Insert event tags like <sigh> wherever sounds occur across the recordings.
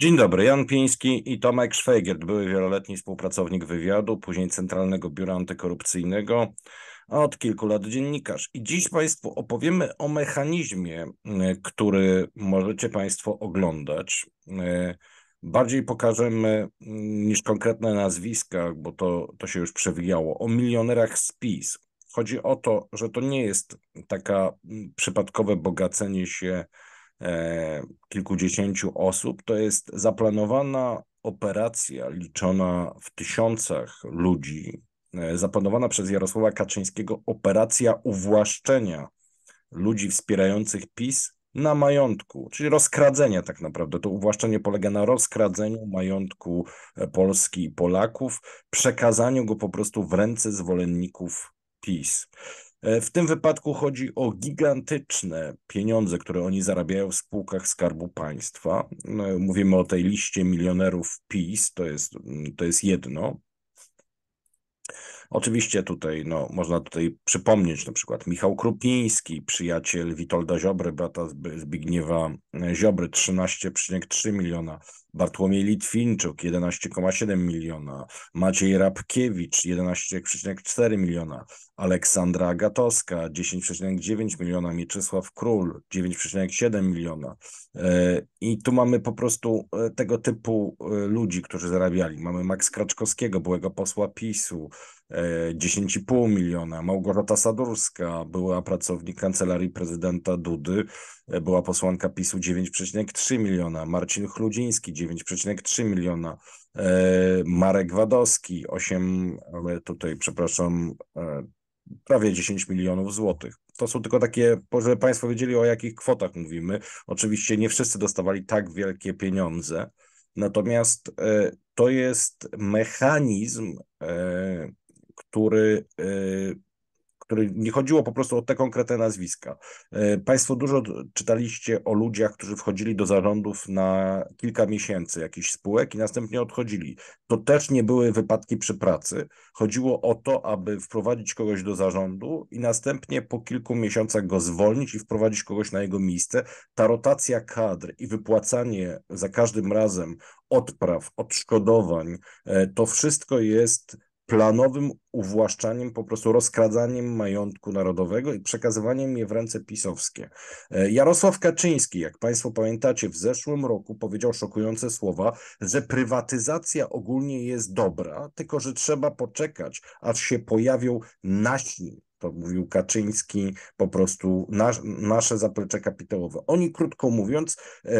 Dzień dobry, Jan Piński i Tomek Szwajgiert, były wieloletni współpracownik wywiadu, później Centralnego Biura Antykorupcyjnego, a od kilku lat dziennikarz. I dziś Państwu opowiemy o mechanizmie, e, który możecie Państwo oglądać. E, bardziej pokażemy mm, niż konkretne nazwiska, bo to, to się już przewijało, o milionerach z PiS. Chodzi o to, że to nie jest taka mm, przypadkowe bogacenie się E, kilkudziesięciu osób, to jest zaplanowana operacja liczona w tysiącach ludzi, e, zaplanowana przez Jarosława Kaczyńskiego operacja uwłaszczenia ludzi wspierających PiS na majątku, czyli rozkradzenia tak naprawdę. To uwłaszczenie polega na rozkradzeniu majątku e, Polski i Polaków, przekazaniu go po prostu w ręce zwolenników PiS. E, w tym wypadku chodzi o gigantyczne pieniądze, które oni zarabiają w spółkach Skarbu Państwa. E, mówimy o tej liście milionerów PiS, to jest, to jest jedno, Oczywiście tutaj no, można tutaj przypomnieć na przykład Michał Krupiński, przyjaciel Witolda Ziobry, brata Zbigniewa e, Ziobry, 13,3 miliona, Bartłomiej Litwinczuk 11,7 miliona, Maciej Rabkiewicz 11,4 miliona, Aleksandra Agatowska 10,9 miliona, Mieczysław Król 9,7 miliona. E, I tu mamy po prostu e, tego typu ludzi, którzy zarabiali. Mamy Max Kraczkowskiego, byłego posła PiSu, 10,5 e, miliona. Małgorzata Sadurska była pracownik kancelarii prezydenta Dudy, e, była posłanka PiSu 9,3 miliona. Marcin Chludziński 9,3 miliona. E, Marek Wadowski 8, ale tutaj przepraszam, prawie 10 milionów złotych. To są tylko takie, żeby Państwo wiedzieli o jakich kwotach mówimy. Oczywiście nie wszyscy dostawali tak wielkie pieniądze, natomiast to jest mechanizm który e, który nie chodziło po prostu o te konkretne nazwiska. E, państwo dużo czytaliście o ludziach, którzy wchodzili do zarządów na kilka miesięcy jakichś spółek i następnie odchodzili. To też nie były wypadki przy pracy. Chodziło o to, aby wprowadzić kogoś do zarządu i następnie po kilku miesiącach go zwolnić i wprowadzić kogoś na jego miejsce. Ta rotacja kadr i wypłacanie za każdym razem odpraw, odszkodowań, e, to wszystko jest planowym uwłaszczaniem, po prostu rozkradzaniem majątku narodowego i przekazywaniem je w ręce pisowskie. E, Jarosław Kaczyński, jak Państwo pamiętacie, w zeszłym roku powiedział szokujące słowa, że prywatyzacja ogólnie jest dobra, tylko że trzeba poczekać, aż się pojawią naśni to mówił Kaczyński, po prostu nasz, nasze zaplecze kapitałowe. Oni, krótko mówiąc, e,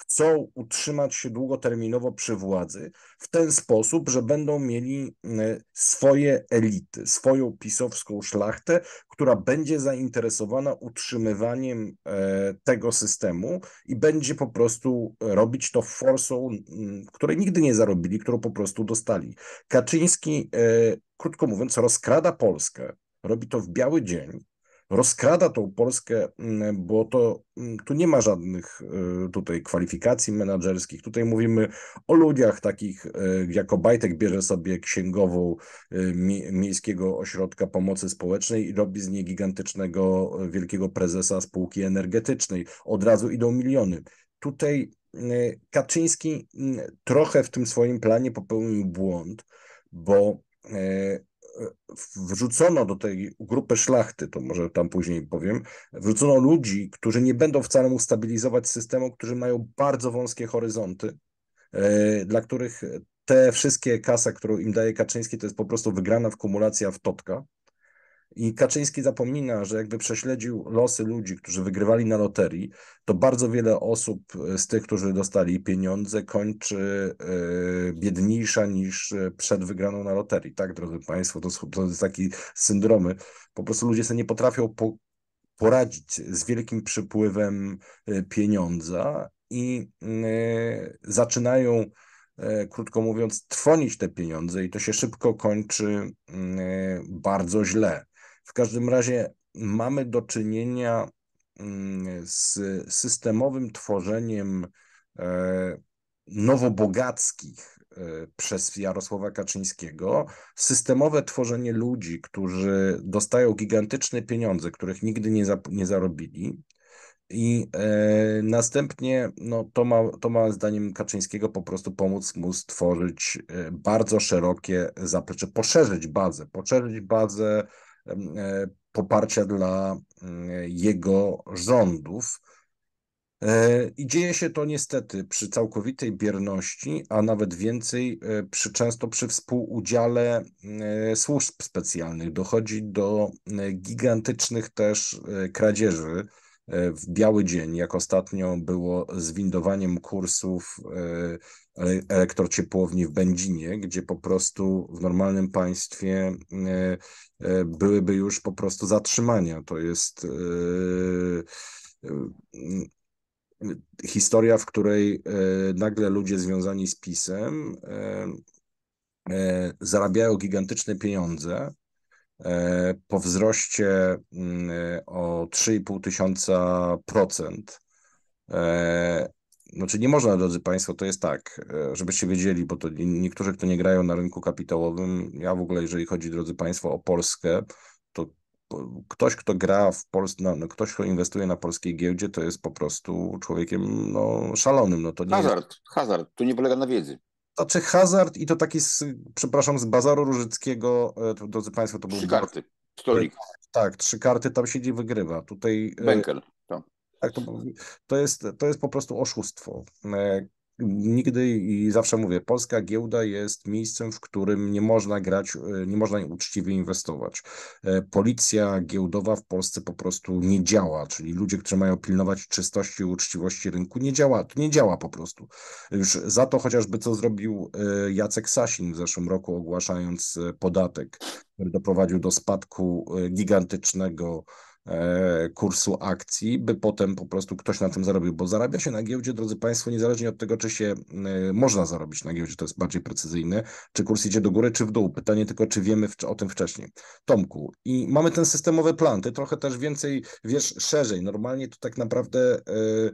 chcą utrzymać się długoterminowo przy władzy w ten sposób, że będą mieli e, swoje elity, swoją pisowską szlachtę, która będzie zainteresowana utrzymywaniem e, tego systemu i będzie po prostu robić to forsą, której nigdy nie zarobili, którą po prostu dostali. Kaczyński, e, krótko mówiąc, rozkrada Polskę, robi to w biały dzień rozkrada tą Polskę, mm, bo to mm, tu nie ma żadnych y, tutaj kwalifikacji menedżerskich. Tutaj mówimy o ludziach takich, y, jak Bajtek bierze sobie księgową y, Miejskiego Ośrodka Pomocy Społecznej i robi z niej gigantycznego, wielkiego prezesa spółki energetycznej. Od razu idą miliony. Tutaj Kaczyński mm, trochę w tym swoim planie popełnił błąd, bo wrzucono do tej grupy szlachty, to może tam później powiem, wrzucono ludzi, którzy nie będą wcale ustabilizować systemu, którzy mają bardzo wąskie horyzonty, e, dla których te wszystkie kasa, którą im daje Kaczyński, to jest po prostu wygrana w kumulacja w totka. I Kaczyński zapomina, że jakby prześledził losy ludzi, którzy wygrywali na loterii, to bardzo wiele osób e, z tych, którzy dostali pieniądze, kończy e, biedniejsza niż e, przed wygraną na loterii. Tak, drodzy Państwo, to, to jest taki syndromy. Po prostu ludzie sobie nie potrafią po, poradzić z wielkim przypływem pieniądza i mm, zaczynają krótko mówiąc, trwonić te pieniądze i to się szybko kończy mm, bardzo źle. W każdym razie mamy do czynienia mm, z systemowym tworzeniem e, nowobogackich e, przez Jarosława Kaczyńskiego, systemowe tworzenie ludzi, którzy dostają gigantyczne pieniądze, których nigdy nie, za, nie zarobili. I e, następnie no, to, ma, to ma zdaniem Kaczyńskiego po prostu pomóc mu stworzyć e, bardzo szerokie zaplecze, poszerzyć bazę, poszerzyć bazę E, poparcia dla jego rządów. E, I dzieje się to niestety przy całkowitej bierności, a nawet więcej, e, przy, często przy współudziale służb specjalnych. Dochodzi do gigantycznych też kradzieży E, w biały dzień, jak ostatnio było z windowaniem kursów e, e, elektrociepłowni w Będzinie, gdzie po prostu w normalnym państwie byłyby już po prostu zatrzymania. To jest historia, w której nagle ludzie związani z PiSem zarabiają gigantyczne pieniądze, E, po wzroście mm, o 3,5 tysiąca procent. E, znaczy nie można, drodzy Państwo, to jest tak, e, żebyście wiedzieli, bo to niektórzy, którzy nie grają na rynku kapitałowym, ja w ogóle, jeżeli chodzi, drodzy Państwo, o Polskę, to ktoś, kto gra w Polsce, no, ktoś, kto inwestuje na polskiej giełdzie, to jest po prostu człowiekiem no, szalonym. No, to nie hazard, jest... hazard, to nie polega na wiedzy. Znaczy hazard i to taki, z, przepraszam, z Bazaru Różyckiego, e, drodzy Państwo, to był... Trzy karty, stolik. Tak, trzy karty, tam siedzi wygrywa. Tutaj... E, Benkel, tak. Tak, to, to, jest, to jest po prostu oszustwo. E, nigdy i zawsze mówię, polska giełda jest miejscem, w którym nie można grać, e, nie można uczciwie inwestować. E, policja giełdowa w Polsce po prostu nie działa, czyli ludzie, którzy mają pilnować czystości i uczciwości rynku, nie działa, to nie działa po prostu. Już za to chociażby co zrobił e, Jacek Sasin w zeszłym roku ogłaszając podatek, który doprowadził do spadku gigantycznego E, kursu akcji, by potem po prostu ktoś na tym zarobił, bo zarabia się na giełdzie, drodzy Państwo, niezależnie od tego, czy się e, można zarobić na giełdzie, to jest bardziej precyzyjne, czy kurs idzie do góry, czy w dół. Pytanie tylko, czy wiemy o tym wcześniej. Tomku, i mamy ten systemowy plan, ty trochę też więcej wiesz szerzej. Normalnie to tak naprawdę e,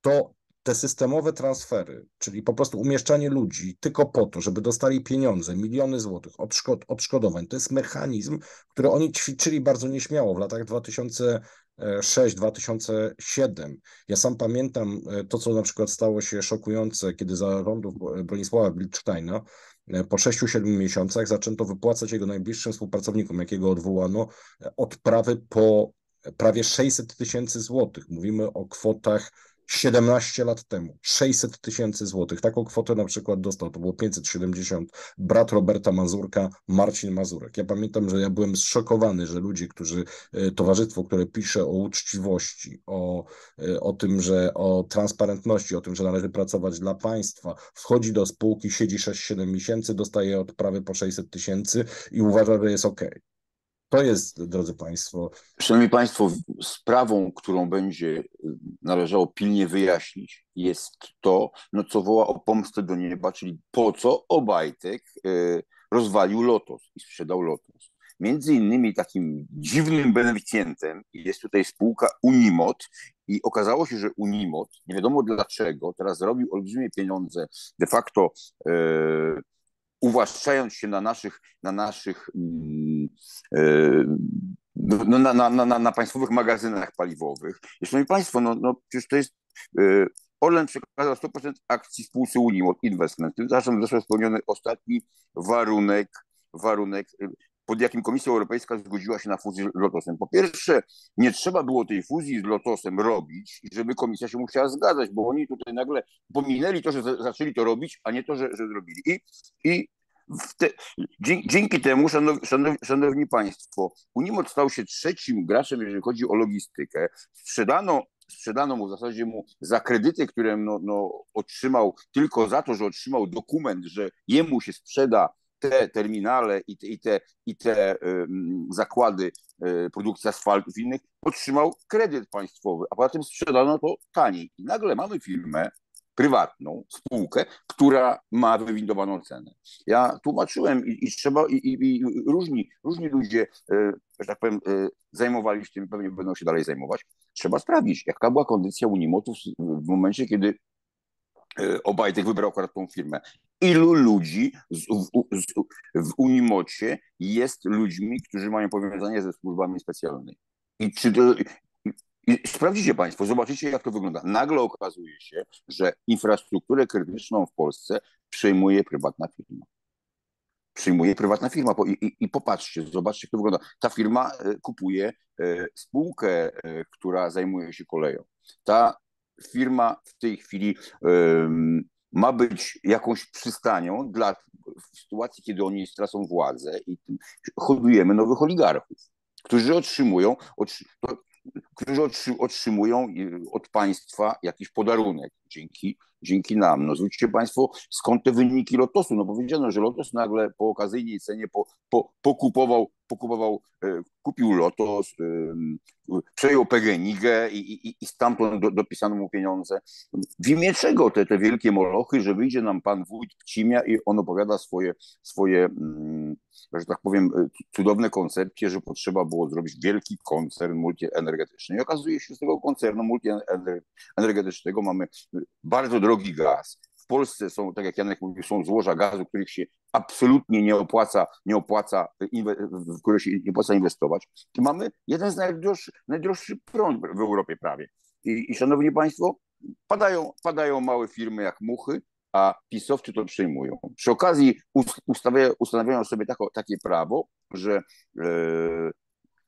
to, te systemowe transfery, czyli po prostu umieszczanie ludzi tylko po to, żeby dostali pieniądze, miliony złotych odszkod odszkodowań, to jest mechanizm, który oni ćwiczyli bardzo nieśmiało w latach 2006-2007. Ja sam pamiętam e, to, co na przykład stało się szokujące, kiedy za rządów Bronisława Wilcztajna e, po 6-7 miesiącach zaczęto wypłacać jego najbliższym współpracownikom, jakiego odwołano, e, odprawy po prawie 600 tysięcy złotych. Mówimy o kwotach 17 lat temu 600 tysięcy złotych. Taką kwotę na przykład dostał, to było 570, brat Roberta Mazurka, Marcin Mazurek. Ja pamiętam, że ja byłem zszokowany, że ludzie, którzy, e, towarzystwo, które pisze o uczciwości, o, e, o tym, że o transparentności, o tym, że należy pracować dla państwa, wchodzi do spółki, siedzi 6-7 miesięcy, dostaje odprawy po 600 tysięcy i uważa, że jest ok. To jest, drodzy Państwo. Szanowni Państwo, sprawą, którą będzie y, należało pilnie wyjaśnić, jest to, no, co woła o pomstę do nieba, czyli po co Obajtek y, rozwalił lotos i sprzedał lotos. Między innymi takim dziwnym beneficjentem jest tutaj spółka Unimot i okazało się, że Unimot, nie wiadomo dlaczego, teraz zrobił olbrzymie pieniądze, de facto y, uwłaszczając się na naszych, na naszych mm, e, no, na, na, na, na państwowych magazynach paliwowych. szanowni Państwo, no, no przecież to jest e, Orlen przekazał 100% akcji spółce Unimod Investment. Tym zresztą został spełniony ostatni warunek, warunek pod jakim Komisja Europejska zgodziła się na fuzję z Lotosem. Po pierwsze, nie trzeba było tej fuzji z Lotosem robić, żeby Komisja się musiała zgadzać, bo oni tutaj nagle pominęli to, że zaczęli to robić, a nie to, że, że zrobili. I, i te, dzięki temu, szanow, szanow, szanowni Państwo, Unimod stał się trzecim graczem, jeżeli chodzi o logistykę. Sprzedano sprzedano mu w zasadzie mu za kredyty, które no, no, otrzymał tylko za to, że otrzymał dokument, że jemu się sprzeda te terminale i te, i te, i te zakłady y, produkcji asfaltów i innych otrzymał kredyt państwowy, a potem sprzedano to taniej. I nagle mamy firmę prywatną spółkę, która ma wywindowaną cenę. Ja tłumaczyłem i, i trzeba, i, i, i, różni, różni ludzie, y, że tak powiem, y, zajmowali się tym, pewnie będą się dalej zajmować. Trzeba sprawdzić, jaka była kondycja Unimotów w momencie, kiedy Obajtek wybrał akurat tą firmę ilu ludzi z, w, z, w Unimocie jest ludźmi, którzy mają powiązanie ze służbami specjalnymi. I czy to, i sprawdzicie Państwo, zobaczycie, jak to wygląda. Nagle okazuje się, że infrastrukturę krytyczną w Polsce przejmuje prywatna firma. Przyjmuje prywatna firma i, i, i popatrzcie, zobaczcie, jak to wygląda. Ta firma e, kupuje e, spółkę, e, która zajmuje się koleją. Ta firma w tej chwili ma być jakąś przystanią dla, w sytuacji, kiedy oni stracą władzę i hodujemy nowych oligarchów, którzy otrzymują, którzy otrzymują y, od państwa jakiś podarunek dzięki, dzięki nam. No zwróćcie Państwo, skąd te wyniki Lotosu? No powiedziano, że Lotos nagle po okazyjnej cenie po, po, pokupował pokupował, e, kupił Lotos, e, przejął PGNiG i, i, i stamtąd do, dopisano mu pieniądze. W imię czego te, te wielkie molochy, że wyjdzie nam pan wójt Pcimia i on opowiada swoje, swoje, mm, że tak powiem, e, cudowne koncepcje, że potrzeba było zrobić wielki koncern multienergetyczny. I okazuje się, że z tego koncernu multienergetycznego mamy bardzo drogi gaz, w Polsce są, tak jak Janek mówił, są złoża gazu, których się absolutnie nie opłaca, nie opłaca, w które się nie opłaca inwestować. I mamy jeden z najdroższych najdroższy prąd w Europie prawie. I, I, szanowni państwo, padają, padają małe firmy jak muchy, a pisowcy to przyjmują. Przy okazji ustawia, ustanawiają sobie tako, takie prawo, że e,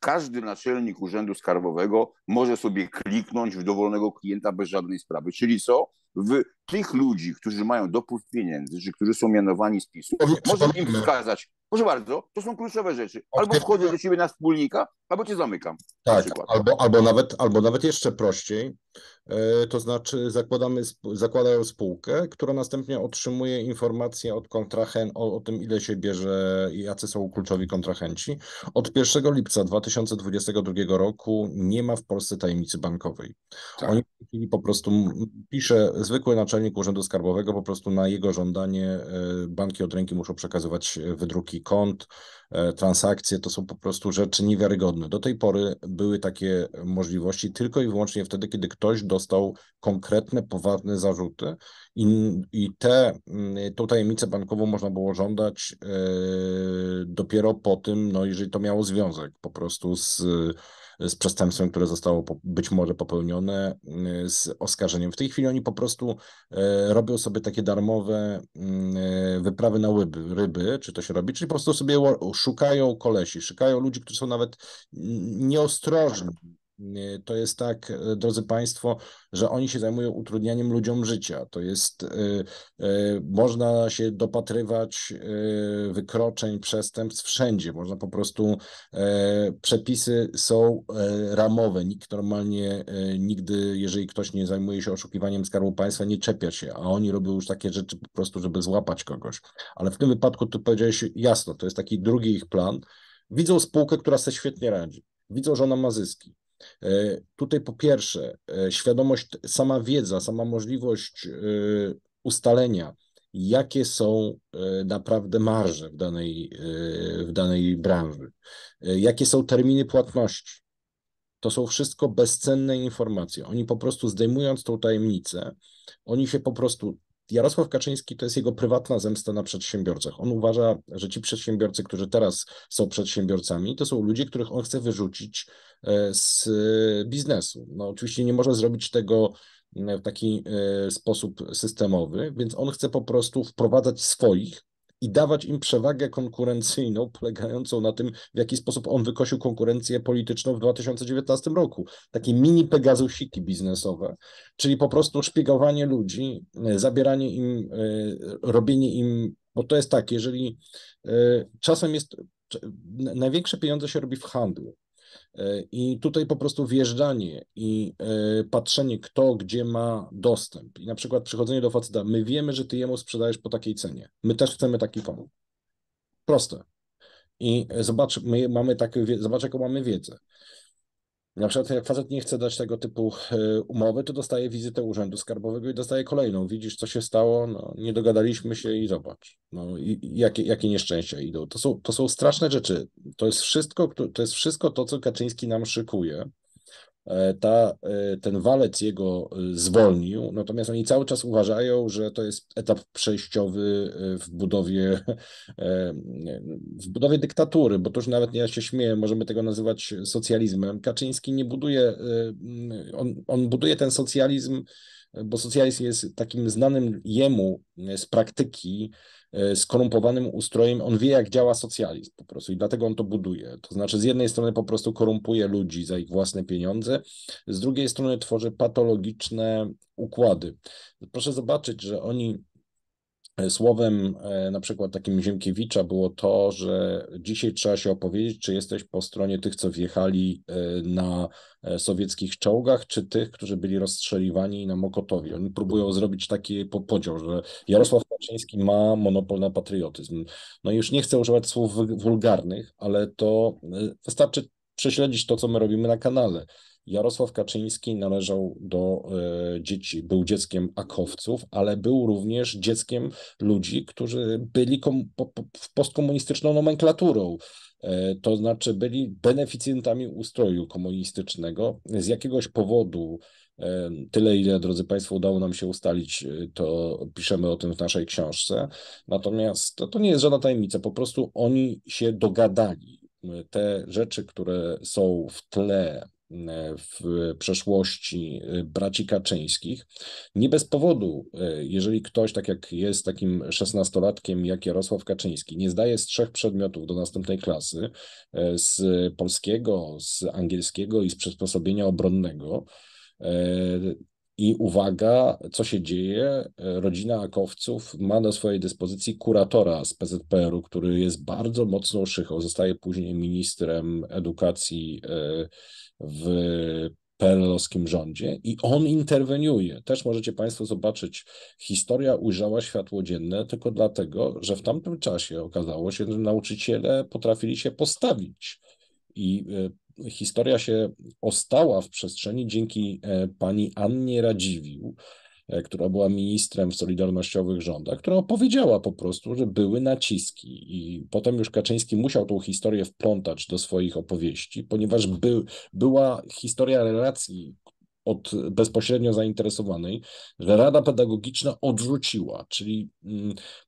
każdy naczelnik urzędu skarbowego może sobie kliknąć w dowolnego klienta bez żadnej sprawy. Czyli co? W tych ludzi, którzy mają dopływ pieniędzy, czy którzy są mianowani z PiSu, może im wskazać, proszę bardzo, to są kluczowe rzeczy. Albo wchodzę do ciebie na wspólnika, albo cię zamykam. Tak, albo, albo, nawet, albo nawet jeszcze prościej, e, to znaczy zakładamy, zakładają spółkę, która następnie otrzymuje informacje od kontrahent o, o tym, ile się bierze i jacy są kluczowi kontrahenci. Od 1 lipca 2022 roku nie ma w Polsce tajemnicy bankowej. Tak. Oni po prostu pisze zwykły naczelnik naczelnik Urzędu Skarbowego po prostu na jego żądanie e, banki od ręki muszą przekazywać e, wydruki kont, e, transakcje. To są po prostu rzeczy niewiarygodne. Do tej pory były takie możliwości tylko i wyłącznie wtedy, kiedy ktoś dostał konkretne, poważne zarzuty i, i tę mm, tajemnicę bankową można było żądać dopiero po tym, no jeżeli to miało związek po prostu z z przestępstwem, które zostało być może popełnione, y, z oskarżeniem. W tej chwili oni po prostu y, robią sobie takie darmowe y, wyprawy na ryby, ryby czy to się robi, czyli po prostu sobie szukają kolesi, szukają ludzi, którzy są nawet nieostrożni tak. Y, to jest tak, y, drodzy Państwo, że oni się zajmują utrudnianiem ludziom życia. To jest, y, można się dopatrywać wykroczeń, przestępstw wszędzie. Można po prostu, przepisy są ramowe. Nikt normalnie nigdy, jeżeli ktoś nie zajmuje się oszukiwaniem skarbu państwa, nie czepia się, a oni robią już takie rzeczy po prostu, żeby złapać kogoś. Ale w tym wypadku, tu powiedziałeś jasno, to jest taki drugi ich plan. Widzą spółkę, która się świetnie radzi. Widzą, że ona ma zyski E, tutaj po pierwsze, e, świadomość, sama wiedza, sama możliwość e, ustalenia, jakie są naprawdę marże w danej, w danej branży, jakie są terminy płatności. To są wszystko bezcenne informacje. Oni po prostu zdejmując tą tajemnicę, oni się po prostu Jarosław Kaczyński to jest jego prywatna zemsta na przedsiębiorcach. On uważa, że ci przedsiębiorcy, którzy teraz są przedsiębiorcami, to są ludzie, których on chce wyrzucić e, z biznesu. No, oczywiście nie może zrobić tego mm, w taki e, sposób systemowy, więc on chce po prostu wprowadzać swoich i dawać im przewagę konkurencyjną polegającą na tym, w jaki sposób on wykosił konkurencję polityczną w 2019 roku. Takie mini pegazusiki biznesowe, czyli po prostu szpiegowanie ludzi, e, zabieranie im, e, robienie im, bo to jest tak, jeżeli e, czasem jest, największe pieniądze się robi w handlu. E, I tutaj po prostu wjeżdżanie i e, patrzenie, kto gdzie ma dostęp. I na przykład przychodzenie do faceta, my wiemy, że ty jemu sprzedajesz po takiej cenie. My też chcemy taki fon. Proste. I e, zobacz, my mamy takie, zobacz, jaką mamy wiedzę. Na przykład jak facet nie chce dać tego typu e, umowy, to dostaje wizytę urzędu skarbowego i dostaje kolejną. Widzisz, co się stało, no, nie dogadaliśmy się i zobacz, no, i, i jakie, jakie nieszczęścia idą. To są, to są straszne rzeczy. To jest, wszystko, to jest wszystko to, co Kaczyński nam szykuje. E, ta, e, ten walec jego e, zwolnił, natomiast oni cały czas uważają, że to jest etap przejściowy w budowie, <laughs> w budowie dyktatury, bo to już nawet ja się śmieję, możemy tego nazywać socjalizmem. Kaczyński nie buduje, mm, on, on buduje ten socjalizm, bo socjalizm jest takim znanym jemu z praktyki E, skorumpowanym ustrojem, on wie, jak działa socjalizm po prostu i dlatego on to buduje. To znaczy, z jednej strony po prostu korumpuje ludzi za ich własne pieniądze, z drugiej strony tworzy patologiczne układy. Proszę zobaczyć, że oni E, słowem e, na przykład takim Ziemkiewicza było to, że dzisiaj trzeba się opowiedzieć, czy jesteś po stronie tych, co wjechali e, na sowieckich czołgach, czy tych, którzy byli rozstrzeliwani na Mokotowie. Oni próbują zrobić taki podział, że Jarosław Kaczyński ma monopol na patriotyzm. No i już nie chcę używać słów wulgarnych, ale to wystarczy prześledzić to, co my robimy na kanale. Jarosław Kaczyński należał do e, dzieci, był dzieckiem akowców, ale był również dzieckiem ludzi, którzy byli kom, po, po, postkomunistyczną nomenklaturą e, to znaczy byli beneficjentami ustroju komunistycznego. Z jakiegoś powodu, e, tyle ile, drodzy Państwo, udało nam się ustalić, to piszemy o tym w naszej książce. Natomiast to, to nie jest żadna tajemnica, po prostu oni się dogadali. Te rzeczy, które są w tle w przeszłości y, braci Kaczyńskich. Nie bez powodu, y, jeżeli ktoś, tak jak jest takim szesnastolatkiem jak Jarosław Kaczyński, nie zdaje z trzech przedmiotów do następnej klasy, y, z polskiego, z angielskiego i z przysposobienia obronnego, i uwaga, co się dzieje, rodzina Akowców ma do swojej dyspozycji kuratora z PZPR-u, który jest bardzo mocną szychą, zostaje później ministrem edukacji w PRL-owskim rządzie i on interweniuje. Też możecie Państwo zobaczyć, historia ujrzała światło dzienne tylko dlatego, że w tamtym czasie okazało się, że nauczyciele potrafili się postawić i e, historia się ostała w przestrzeni dzięki e, pani Annie Radziwiłł, E, która była ministrem w solidarnościowych rządach, która opowiedziała po prostu, że były naciski i potem już Kaczyński musiał tą historię wplątać do swoich opowieści, ponieważ był, była historia relacji od bezpośrednio zainteresowanej, że Rada Pedagogiczna odrzuciła, czyli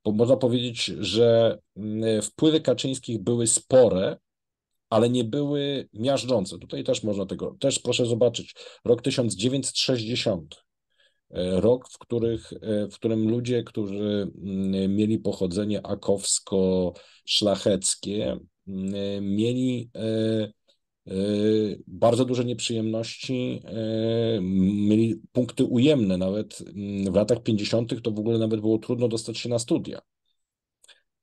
bo mm, można powiedzieć, że mm, wpływy Kaczyńskich były spore, ale nie były miażdżące. Tutaj też można tego, też proszę zobaczyć, rok 1960, E, rok, w, których, e, w którym ludzie, którzy mm, mieli pochodzenie akowsko-szlacheckie, mm, mieli e, bardzo duże nieprzyjemności, mieli punkty ujemne, nawet mm, w latach 50. to w ogóle nawet było trudno dostać się na studia.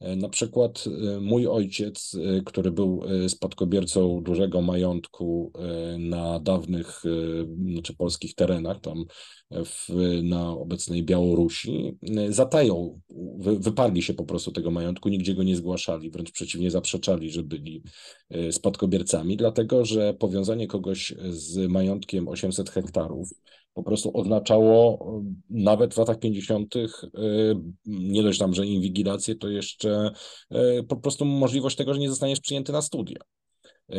E, na przykład e, mój ojciec, e, który był spadkobiercą dużego majątku na dawnych znaczy polskich terenach, tam w, na obecnej Białorusi, zatają, wy, wyparli się po prostu tego majątku, nigdzie go nie zgłaszali, wręcz przeciwnie, zaprzeczali, że byli spadkobiercami, dlatego że powiązanie kogoś z majątkiem 800 hektarów po prostu oznaczało e, nawet w latach 50. E, nie dość tam, że inwigilację, to jeszcze e, po prostu możliwość tego, że nie zostaniesz przyjęty na studia.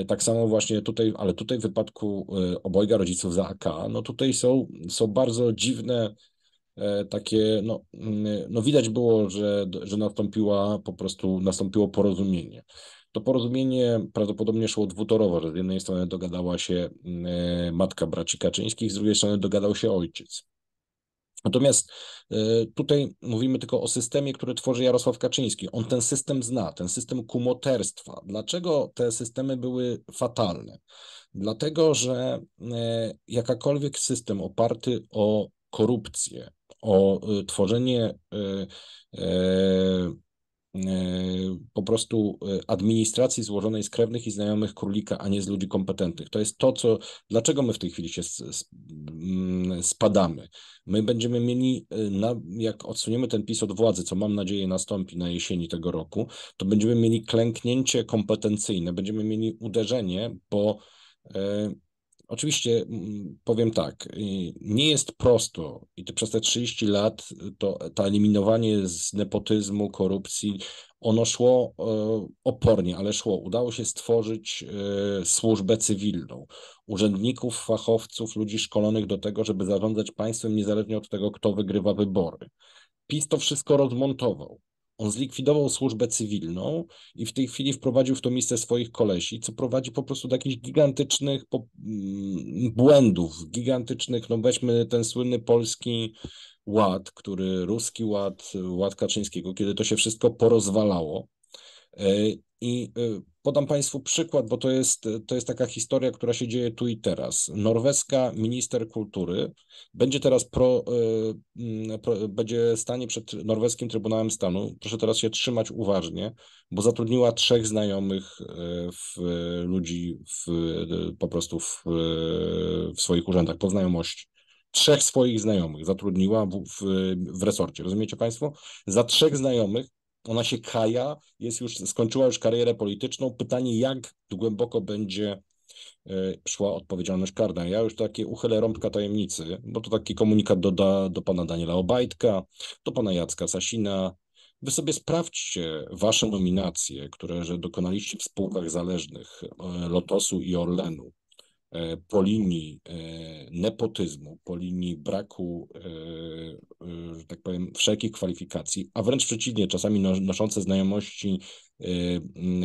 Tak samo właśnie tutaj, ale tutaj w wypadku obojga rodziców za AK, no tutaj są, są bardzo dziwne takie, no, mm, no widać było, że, że nastąpiła po prostu, nastąpiło porozumienie. To porozumienie prawdopodobnie szło dwutorowo, że z jednej strony dogadała się e, matka braci Kaczyńskich, z drugiej strony dogadał się ojciec. Natomiast e, tutaj mówimy tylko o systemie, który tworzy Jarosław Kaczyński. On ten system zna, ten system kumoterstwa. Dlaczego te systemy były fatalne? Dlatego, że e, jakakolwiek system oparty o korupcję, o tworzenie po prostu e, administracji złożonej z krewnych i znajomych królika, a nie z ludzi kompetentnych. To jest to, co, dlaczego my w tej chwili się mm, spadamy. My będziemy mieli, e, na, jak odsuniemy ten PiS od władzy, co mam nadzieję nastąpi na jesieni tego roku, to będziemy mieli klęknięcie kompetencyjne, będziemy mieli uderzenie bo Oczywiście mm, powiem tak, y, nie jest prosto i przez te 30 lat y, to, to eliminowanie z nepotyzmu, korupcji, ono szło y, opornie, ale szło. Udało się stworzyć służbę cywilną, urzędników, fachowców, ludzi szkolonych do tego, żeby zarządzać państwem niezależnie od tego, kto wygrywa wybory. PiS to wszystko rozmontował. On zlikwidował służbę cywilną i w tej chwili wprowadził w to miejsce swoich kolesi, co prowadzi po prostu do jakichś gigantycznych mm, błędów, gigantycznych, no weźmy ten słynny polski ład, który ruski ład, ład Kaczyńskiego, kiedy to się wszystko porozwalało. E, I e, Podam Państwu przykład, bo to jest, to jest taka historia, która się dzieje tu i teraz. Norweska minister kultury będzie teraz pro, e, pro, będzie stanie przed norweskim Trybunałem Stanu. Proszę teraz się trzymać uważnie, bo zatrudniła trzech znajomych e, w, ludzi w, po prostu w, w swoich urzędach po znajomości trzech swoich znajomych zatrudniła w, w, w, resorcie. Rozumiecie Państwo? Za trzech znajomych ona się kaja, jest już, skończyła już karierę polityczną. Pytanie, jak głęboko będzie e, szła odpowiedzialność karna. Ja już takie uchylę rąbka tajemnicy, bo to taki komunikat do, do pana Daniela Obajtka, do pana Jacka Sasina. Wy sobie sprawdźcie wasze nominacje, które że dokonaliście w spółkach zależnych e, Lotosu i Orlenu. E, po linii e, nepotyzmu, po linii braku, e, że tak powiem, wszelkich kwalifikacji, a wręcz przeciwnie, czasami no, noszące znajomości Y,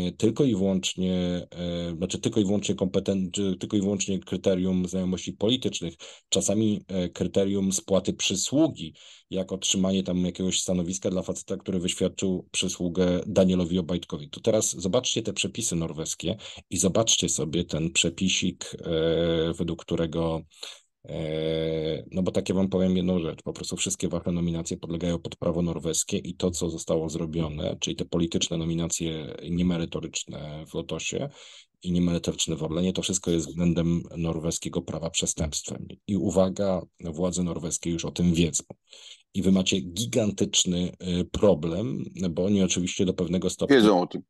y, tylko i wyłącznie, y, znaczy tylko i wyłącznie kompetent, tylko i wyłącznie kryterium znajomości politycznych, czasami e, kryterium spłaty przysługi, jak otrzymanie tam jakiegoś stanowiska dla faceta, który wyświadczył przysługę Danielowi Obajtkowi. To teraz zobaczcie te przepisy norweskie i zobaczcie sobie ten przepisik, e, według którego E, no bo takie wam powiem jedną rzecz, po prostu wszystkie wasze nominacje podlegają pod prawo norweskie i to, co zostało zrobione, czyli te polityczne nominacje niemerytoryczne w Lotosie i niemerytoryczne w Orlenie, to wszystko jest względem norweskiego prawa przestępstwem. I uwaga, władze norweskie już o tym wiedzą i wy macie gigantyczny y, problem, bo oni oczywiście do pewnego stopnia. Wiedzą o tym.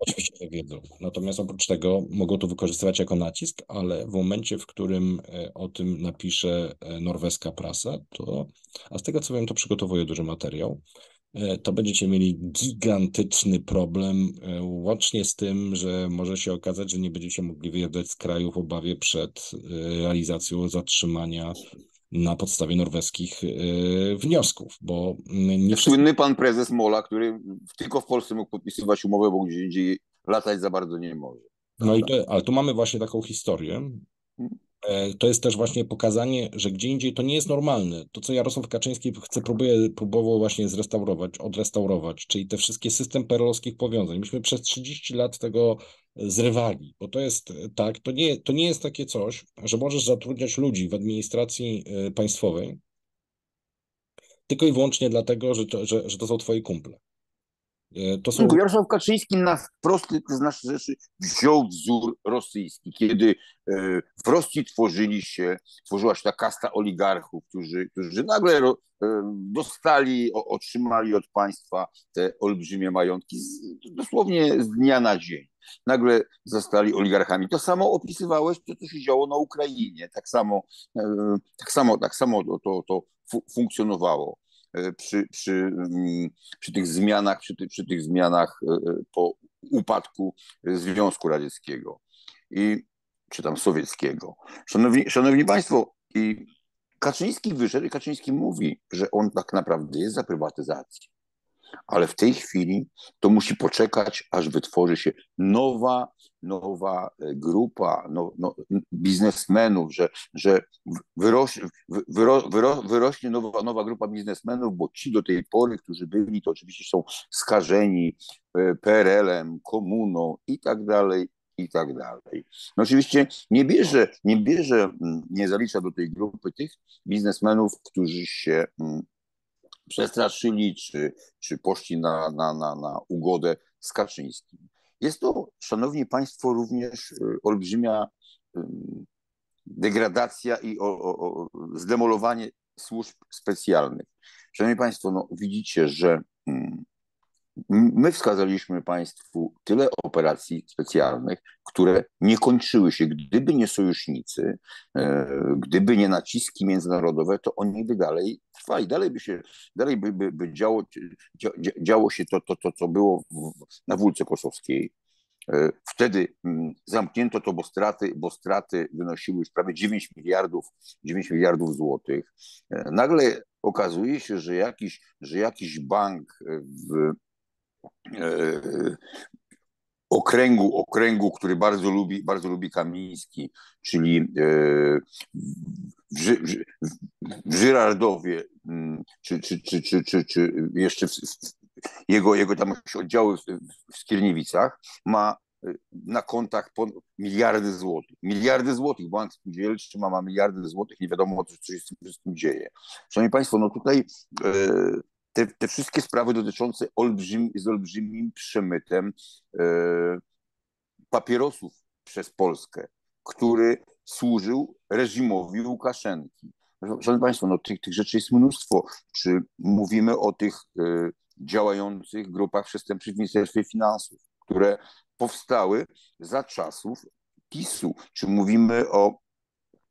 Oczywiście wiedzą. Natomiast oprócz tego mogą to wykorzystywać jako nacisk, ale w momencie, w którym y, o tym napisze y, norweska prasa, to, a z tego co wiem, to przygotowuje duży materiał, to będziecie mieli gigantyczny problem, łącznie z tym, że może się okazać, że nie będziecie mogli wyjeżdżać z kraju w obawie przed realizacją zatrzymania na podstawie norweskich e, wniosków, bo mm, nie wszystko... Słynny pan prezes Mola, który tylko w Polsce mógł podpisywać umowę, bo gdzie indziej latać za bardzo nie może. No i to, ale tu mamy właśnie taką historię, mhm. E, to jest też właśnie pokazanie, że gdzie indziej to nie jest normalne. To, co Jarosław Kaczyński chce, próbuje, próbował właśnie zrestaurować, odrestaurować, czyli te wszystkie system perlowskich powiązań. Myśmy przez 30 lat tego zrywali, bo to jest e, tak, to nie, to nie jest takie coś, że możesz zatrudniać ludzi w administracji e, państwowej tylko i wyłącznie dlatego, że to, że, że to są twoi kumple. E, to są... Jarosław Kaczyński na wprost z naszej rzeczy wziął wzór rosyjski, kiedy e, w Rosji tworzyli się, tworzyła się ta kasta oligarchów, którzy, którzy nagle e, dostali, otrzymali od państwa te olbrzymie majątki dosłownie z dnia na dzień. Nagle zostali oligarchami. To samo opisywałeś to, co się działo na Ukrainie. Tak samo, tak samo, tak samo to, to funkcjonowało. E, przy, przy, mm, przy tych zmianach, przy, ty, przy tych zmianach e, e, po upadku Związku Radzieckiego i czy tam sowieckiego. Szanowni, szanowni Państwo, i Kaczyński wyszedł i Kaczyński mówi, że on tak naprawdę jest za prywatyzacją ale w tej chwili to musi poczekać, aż wytworzy się nowa, nowa e, grupa no, no, biznesmenów, że, że wyroś, wyro, wyro, wyrośnie nowa, nowa grupa biznesmenów, bo ci do tej pory, którzy byli, to oczywiście są skażeni e, PRL-em, komuną i tak dalej, i tak dalej. No oczywiście nie bierze, nie bierze, mm, nie zalicza do tej grupy tych biznesmenów, którzy się mm, przestraszyli, czy, czy poszli na, na, na, na ugodę z Kaczyńskim. Jest to, szanowni państwo, również y, olbrzymia y, degradacja i o, o, o zdemolowanie służb specjalnych. Szanowni Państwo, no widzicie, że mm, my wskazaliśmy Państwu tyle operacji specjalnych, które nie kończyły się. Gdyby nie sojusznicy, y, gdyby nie naciski międzynarodowe, to oni by dalej trwa i dalej by się, dalej by, by, by działo, działo się to, to, to, co było w, na Wólce Kosowskiej. E, wtedy mm, zamknięto to, bo straty, bo straty wynosiły już prawie 9 miliardów, 9 miliardów złotych. E, nagle okazuje się, że jakiś, że jakiś bank w, e, okręgu, okręgu, który bardzo lubi, bardzo lubi Kamiński, czyli e, w, w, w Żyrardowie, mm, czy, czy, czy, czy, czy, czy jeszcze w, jego, jego tam oddziały w, w Skierniewicach, ma e, na kontach miliardy złotych. Miliardy złotych, bank spółdzielczy ma, ma miliardy złotych, nie wiadomo, co, się z tym wszystkim dzieje. Szanowni Państwo, no tutaj e, te, te wszystkie sprawy dotyczące z olbrzymim przemytem e, papierosów przez Polskę, który służył reżimowi Łukaszenki. Szanowni Państwo, no, tych, tych rzeczy jest mnóstwo. Czy mówimy o tych e, działających grupach przestępczych w Ministerstwie Finansów, które powstały za czasów PiSu? Czy mówimy o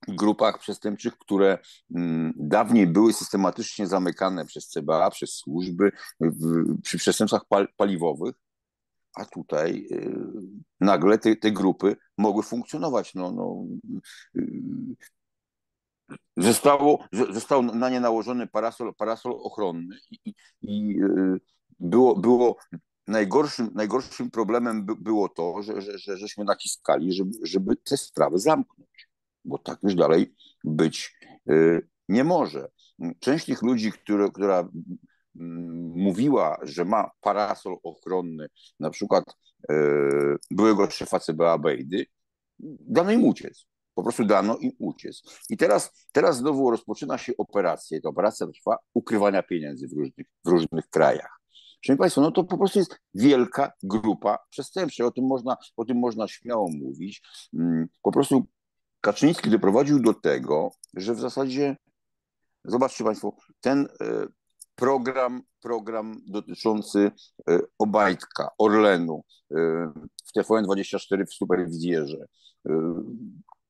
grupach przestępczych, które mm, dawniej były systematycznie zamykane przez CBA, przez służby przy przestępstwach paliwowych, a tutaj y, nagle te, te grupy mogły funkcjonować. No, no, y, y, zostało, został na nie nałożony parasol, parasol ochronny i, i było, było najgorszym, najgorszym problemem było to, że, że, że żeśmy naciskali, żeby, żeby te sprawy zamknąć bo tak już dalej być y, nie może. Część tych ludzi, które, która mm, mówiła, że ma parasol ochronny, na przykład y, byłego szefa CBA Bejdy, dano im uciec. Po prostu dano im uciec. I teraz, teraz znowu rozpoczyna się operacja, ta operacja trwa, ukrywania pieniędzy w różnych, w różnych krajach. Szanowni Państwo, no to po prostu jest wielka grupa przestępcza. O tym można, o tym można śmiało mówić. Mm, po prostu Kaczyński doprowadził do tego, że w zasadzie, zobaczcie Państwo, ten e, program, program dotyczący e, Obajtka, Orlenu e, w TVN24 w Superwizjerze,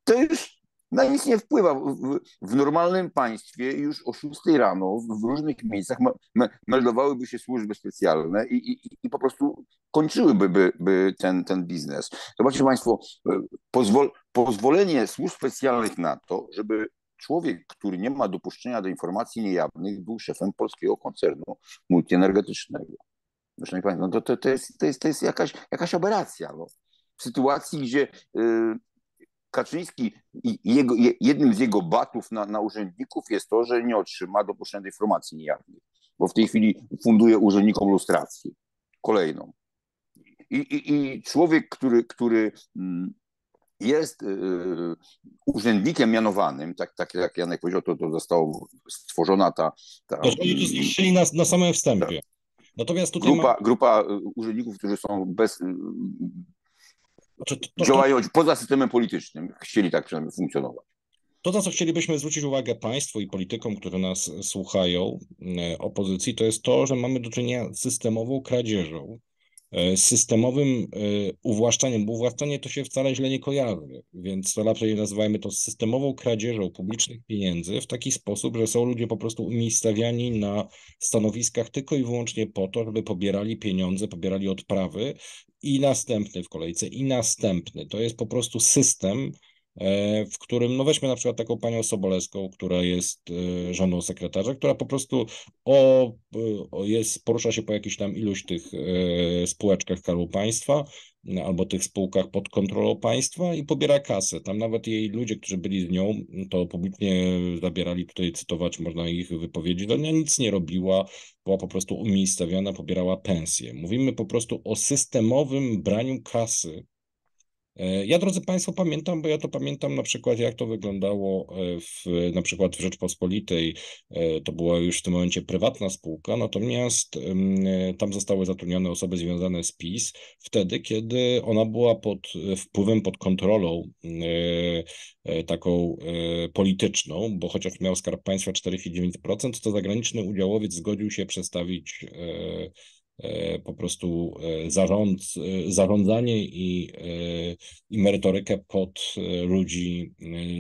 to jest na no, nic nie wpływa. W, w normalnym państwie już o 6 rano w różnych miejscach meldowałyby się służby specjalne i, i, i po prostu kończyłyby by, by ten, ten biznes. Zobaczcie Państwo, e, pozwol, pozwolenie służb specjalnych na to, żeby człowiek, który nie ma dopuszczenia do informacji niejawnych, był szefem polskiego koncernu multienergetycznego. no to, to, to, jest, to, jest, to jest jakaś, jakaś aberracja. No. W sytuacji, gdzie e, Kaczyński, jego, jednym z jego batów na, na urzędników jest to, że nie otrzyma dopuszczonej informacji niejawnej, bo w tej chwili funduje urzędnikom lustrację. Kolejną. I, i, i człowiek, który, który mm, jest y, urzędnikiem mianowanym, tak, tak jak Janek powiedział, to, to zostało stworzona ta... ta to mm, zniszczyli na, na samym wstępie. Ta, Natomiast tutaj grupa, ma... grupa y, urzędników, którzy są bez, y, znaczy, to, to, poza systemem politycznym, chcieli tak przynajmniej funkcjonować. To, na co chcielibyśmy zwrócić uwagę Państwu i politykom, którzy nas słuchają, e, opozycji, to jest to, że mamy do czynienia z systemową kradzieżą, e, systemowym e, uwłaszczaniem, bo uwłaszczanie to się wcale źle nie kojarzy, więc to raczej nazywajmy to systemową kradzieżą publicznych pieniędzy w taki sposób, że są ludzie po prostu umiejscowiani na stanowiskach tylko i wyłącznie po to, żeby pobierali pieniądze, pobierali odprawy i następny w kolejce, i następny. To jest po prostu system, e, w którym, no weźmy na przykład taką panią Soboleską, która jest e, żoną sekretarza, która po prostu o, e, o jest, porusza się po jakichś tam iluś tych spółeczkach Karbu Państwa, albo tych spółkach pod kontrolą państwa i pobiera kasę. Tam nawet jej ludzie, którzy byli z nią, to publicznie zabierali, tutaj cytować można ich wypowiedzi, to ona nic nie robiła, była po prostu umiejscowiona, pobierała pensję. Mówimy po prostu o systemowym braniu kasy E, ja, drodzy Państwo, pamiętam, bo ja to pamiętam na przykład, jak to wyglądało e, w, na przykład w Rzeczpospolitej. E, to była już w tym momencie prywatna spółka, natomiast tam zostały zatrudnione osoby związane z PiS wtedy, kiedy ona była pod wpływem, pod kontrolą taką polityczną, bo chociaż miał Skarb Państwa 4,9%, to zagraniczny udziałowiec zgodził się przestawić E, po prostu e, zarząd, e, zarządzanie i, i merytorykę pod ludzi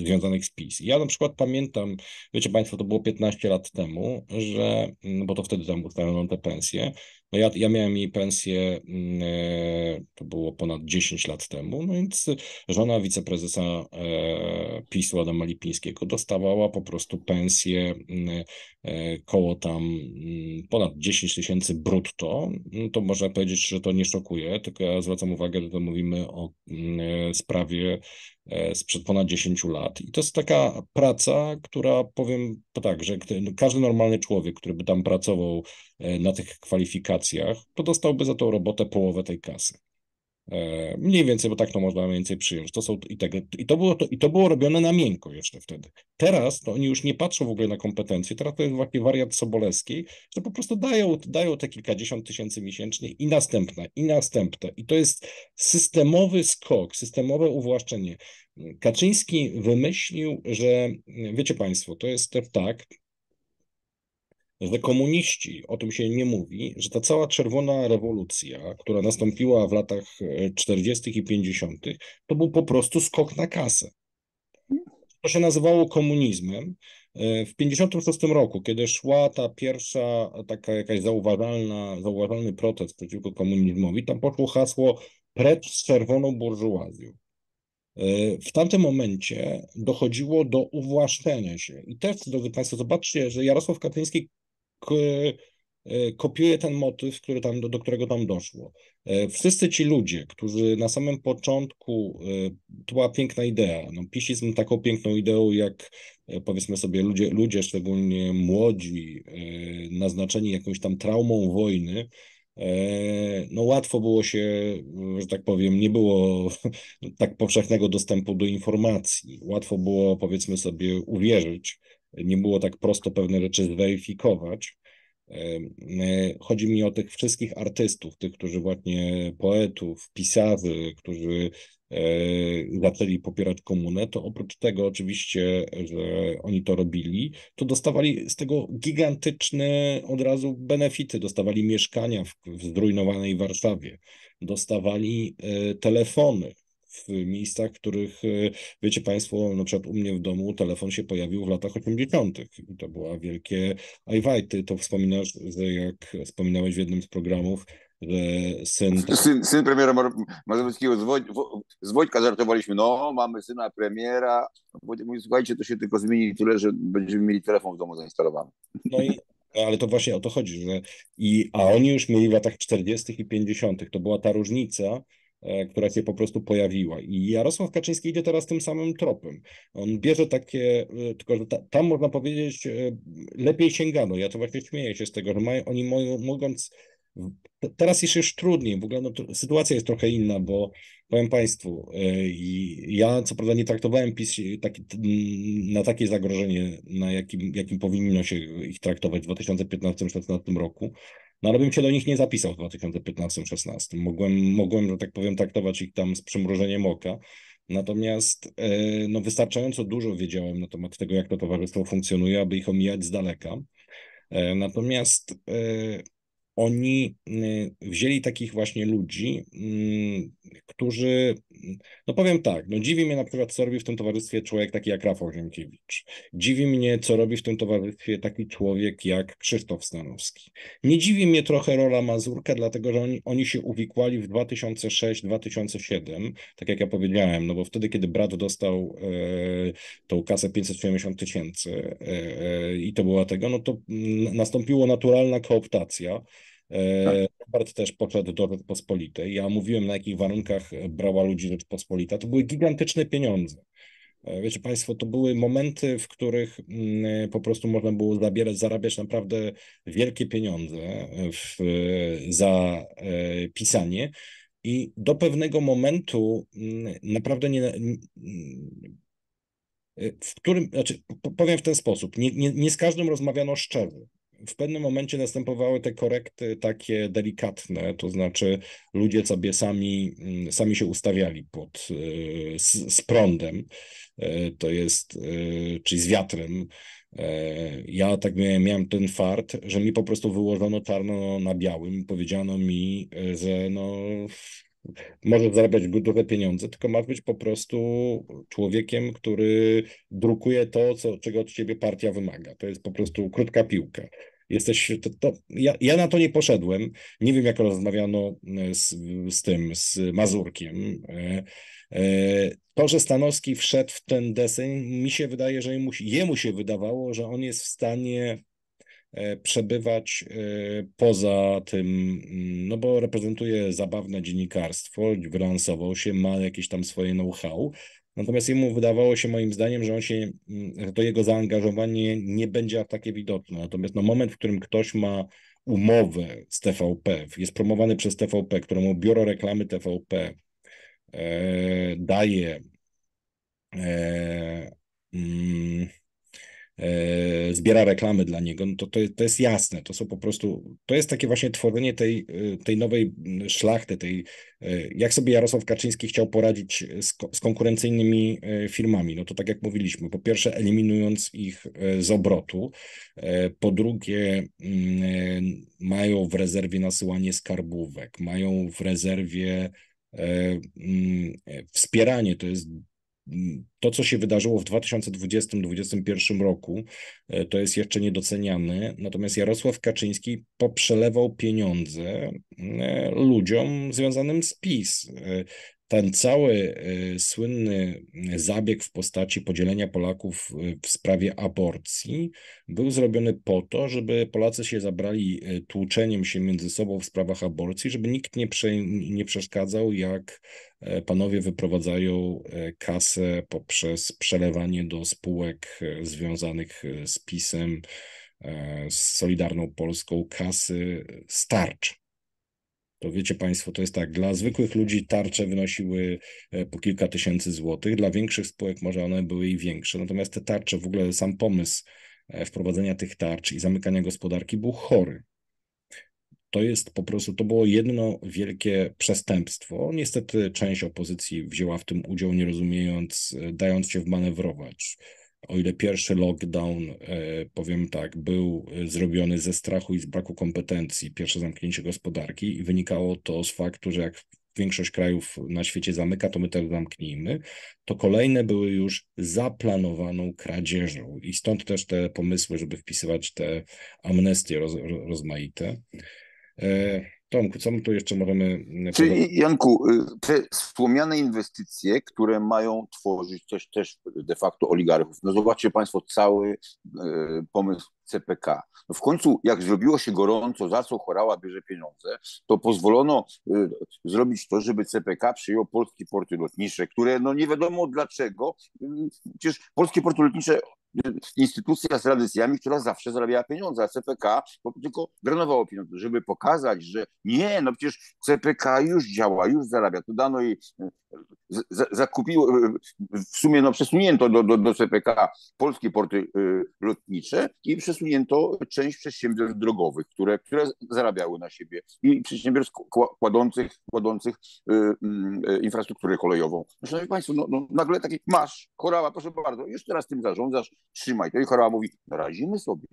związanych z PiS. Ja na przykład pamiętam, wiecie Państwo, to było 15 lat temu, że, no bo to wtedy tam ustalono te pensje, no ja, ja miałem jej pensję, mm, e, to było ponad 10 lat temu, no więc żona wiceprezesa e, PiS Adama Lipińskiego dostawała po prostu pensję mm, e, koło tam mm, ponad 10 tysięcy brutto, no to można powiedzieć, że to nie szokuje, tylko ja zwracam uwagę, że to mówimy o sprawie E, sprzed ponad 10 lat. I to jest taka praca, która powiem tak, że no, każdy normalny człowiek, który by tam pracował e, na tych kwalifikacjach, to dostałby za tą robotę połowę tej kasy. E, mniej więcej, bo tak to można mniej więcej przyjąć. To są, i, tego, i, to było, to, I to było robione na miękko jeszcze wtedy. Teraz to oni już nie patrzą w ogóle na kompetencje. Teraz to jest taki wariant Sobolewskiej, że po prostu dają, dają te kilkadziesiąt tysięcy miesięcznie i następne, i następne. I to jest systemowy skok, systemowe uwłaszczenie. Kaczyński wymyślił, że wiecie Państwo, to jest tak, że komuniści, o tym się nie mówi, że ta cała czerwona rewolucja, która nastąpiła w latach 40. E, i 50., to był po prostu skok na kasę. To się nazywało komunizmem. E, w 56 roku, kiedy szła ta pierwsza taka jakaś zauważalna, zauważalny protest przeciwko komunizmowi, tam poszło hasło precz z czerwoną burżuazją. E, w tamtym momencie dochodziło do uwłaszczenia się. I też, drodzy Państwo, zobaczcie, że Jarosław Kaczyński E, e, kopiuje ten motyw, który tam, do, do którego tam doszło. E, wszyscy ci ludzie, którzy na samym początku, to była piękna idea, no, pisizm taką piękną ideą jak powiedzmy sobie ludzie, ludzie szczególnie młodzi, naznaczeni jakąś tam traumą wojny, no łatwo było się, że tak powiem, nie było <laughs> tak powszechnego dostępu do informacji. Łatwo było, powiedzmy sobie, uwierzyć nie było tak prosto pewne rzeczy zweryfikować. E, chodzi mi o tych wszystkich artystów, tych, którzy właśnie poetów, pisarzy, którzy e, zaczęli popierać komunę, to oprócz tego oczywiście, że oni to robili, to dostawali z tego gigantyczne od razu benefity. Dostawali mieszkania w, w zrujnowanej Warszawie, dostawali e, telefony, w miejscach, w których, e, wiecie Państwo, na przykład u mnie w domu telefon się pojawił w latach 80. I to była wielkie ajwajty. To wspominasz, że jak wspominałeś w jednym z programów, że syn... Syn, syn premiera Mazowieckiego, z, Wojtka żartowaliśmy, no mamy syna premiera, Wojtek mówi, słuchajcie, to się tylko zmieni tyle, że będziemy mieli telefon w domu zainstalowany. No i ale to właśnie o to chodzi, że i, a oni już mieli w latach 40. i 50. To była ta różnica, E, która się po prostu pojawiła. I Jarosław Kaczyński idzie teraz tym samym tropem. On bierze takie, e, tylko że ta, tam można powiedzieć, e, lepiej sięgano. Ja to właśnie śmieję się z tego, że mają, oni mają, mogąc. Teraz jest już trudniej, w ogóle no, sytuacja jest trochę inna, bo powiem Państwu, ja co prawda nie traktowałem PiS taki, na takie zagrożenie, na jakim, jakim powinno się ich traktować w 2015-2016 roku, no ale bym się do nich nie zapisał w 2015-16. Mogłem, mogłem, że tak powiem, traktować ich tam z przymrużeniem oka. Natomiast e, no, wystarczająco dużo wiedziałem na temat tego, jak to towarzystwo funkcjonuje, aby ich omijać z daleka. E, natomiast e, oni y, wzięli takich właśnie ludzi, y, którzy, no powiem tak, no dziwi mnie na przykład, co robi w tym towarzystwie człowiek taki jak Rafał Ziemkiewicz. Dziwi mnie, co robi w tym towarzystwie taki człowiek jak Krzysztof Stanowski. Nie dziwi mnie trochę rola Mazurka, dlatego że oni, oni się uwikłali w 2006-2007, tak jak ja powiedziałem, no bo wtedy, kiedy brat dostał e, tą kasę 570 tysięcy e, e, i to była tego, no to nastąpiło naturalna kooptacja tak. E, Robert też poszedł do Rzeczpospolitej. Ja mówiłem, na jakich warunkach brała ludzi Rzeczpospolita. To były gigantyczne pieniądze. E, wiecie Państwo, to były momenty, w których mm, e, po prostu można było zabierać, zarabiać naprawdę wielkie pieniądze w, za pisanie. I do pewnego momentu mm, naprawdę nie, w którym, znaczy powiem w ten sposób, nie, nie, nie z każdym rozmawiano szczerze w pewnym momencie następowały te korekty takie delikatne, to znaczy ludzie sobie sami, mm, sami się ustawiali pod, z, e, z prądem, e, to jest, e, czyli z wiatrem. Ja tak miałem, miałem ten fart, że mi po prostu wyłożono czarno na białym, powiedziano mi, że no, możesz zarabiać duże pieniądze, tylko masz być po prostu człowiekiem, który drukuje to, co, czego od ciebie partia wymaga. To jest po prostu krótka piłka. Jesteś, to, to, ja, ja na to nie poszedłem. Nie wiem, jak rozmawiano e, z, z tym, z Mazurkiem. E, e, to, że Stanowski wszedł w ten deseń, mi się wydaje, że jemu, jemu się wydawało, że on jest w stanie przebywać poza tym, mm, no bo reprezentuje zabawne dziennikarstwo, wylansował się, ma jakieś tam swoje know-how, Natomiast jemu wydawało się moim zdaniem, że on się, mm, to jego zaangażowanie nie będzie aż takie widoczne. Natomiast no, moment, w którym ktoś ma umowę z TVP, jest promowany przez TVP, któremu biuro reklamy TVP e, daje e, mm, E, zbiera reklamy dla niego, no to, to, to jest jasne, to są po prostu, to jest takie właśnie tworzenie tej, e, tej nowej mm, szlachty, tej, e, jak sobie Jarosław Kaczyński chciał poradzić z, z konkurencyjnymi firmami, no to tak jak mówiliśmy, po pierwsze eliminując ich z obrotu, po drugie mm, mają w rezerwie nasyłanie skarbówek, mają w rezerwie mm, wspieranie, to jest to, co się wydarzyło w 2020-2021 roku, e, to jest jeszcze niedoceniane. Natomiast Jarosław Kaczyński poprzelewał pieniądze e, ludziom związanym z PiS. E, ten cały y, słynny y, zabieg w postaci podzielenia Polaków y, w sprawie aborcji był zrobiony po to, żeby Polacy się zabrali tłuczeniem się między sobą w sprawach aborcji, żeby nikt nie, prze, nie przeszkadzał, jak e, panowie wyprowadzają e, kasę poprzez przelewanie do spółek e, związanych z PiSem, z Solidarną Polską kasy starcz to wiecie Państwo, to jest tak, dla zwykłych ludzi tarcze wynosiły e, po kilka tysięcy złotych, dla większych spółek może one były i większe, natomiast te tarcze, w ogóle sam pomysł e, wprowadzenia tych tarcz i zamykania gospodarki był chory. To jest po prostu, to było jedno wielkie przestępstwo. Niestety część opozycji wzięła w tym udział, nie rozumiejąc, e, dając się wmanewrować o ile pierwszy lockdown, e, powiem tak, był e, zrobiony ze strachu i z braku kompetencji, pierwsze zamknięcie gospodarki i wynikało to z faktu, że jak większość krajów na świecie zamyka, to my też zamknijmy, to kolejne były już zaplanowaną kradzieżą i stąd też te pomysły, żeby wpisywać te amnestie roz, rozmaite. E, Tomku, co my tu jeszcze możemy... Mm, Czyli Janku, y, te wspomniane inwestycje, które mają tworzyć coś też de facto oligarchów. No zobaczcie Państwo cały y, pomysł CPK. No w końcu, jak zrobiło się gorąco, za co Chorała bierze pieniądze, to pozwolono y, zrobić to, żeby CPK przyjął polskie porty lotnicze, które no nie wiadomo dlaczego. Y, przecież polskie porty lotnicze instytucja z tradycjami, która zawsze zarabiała pieniądze, a CPK tylko drenowało pieniądze, żeby pokazać, że nie, no przecież CPK już działa, już zarabia. Tu dano jej zakupiło, w sumie no, przesunięto do, do, do CPK polskie porty y, lotnicze i przesunięto część przedsiębiorstw drogowych, które, które zarabiały na siebie i przedsiębiorstw kładących, kładących y, y, infrastrukturę kolejową. No, szanowni Państwo, no, no, nagle taki masz, chorała, proszę bardzo, już teraz tym zarządzasz, trzymaj to. I chorała mówi, no radzimy sobie.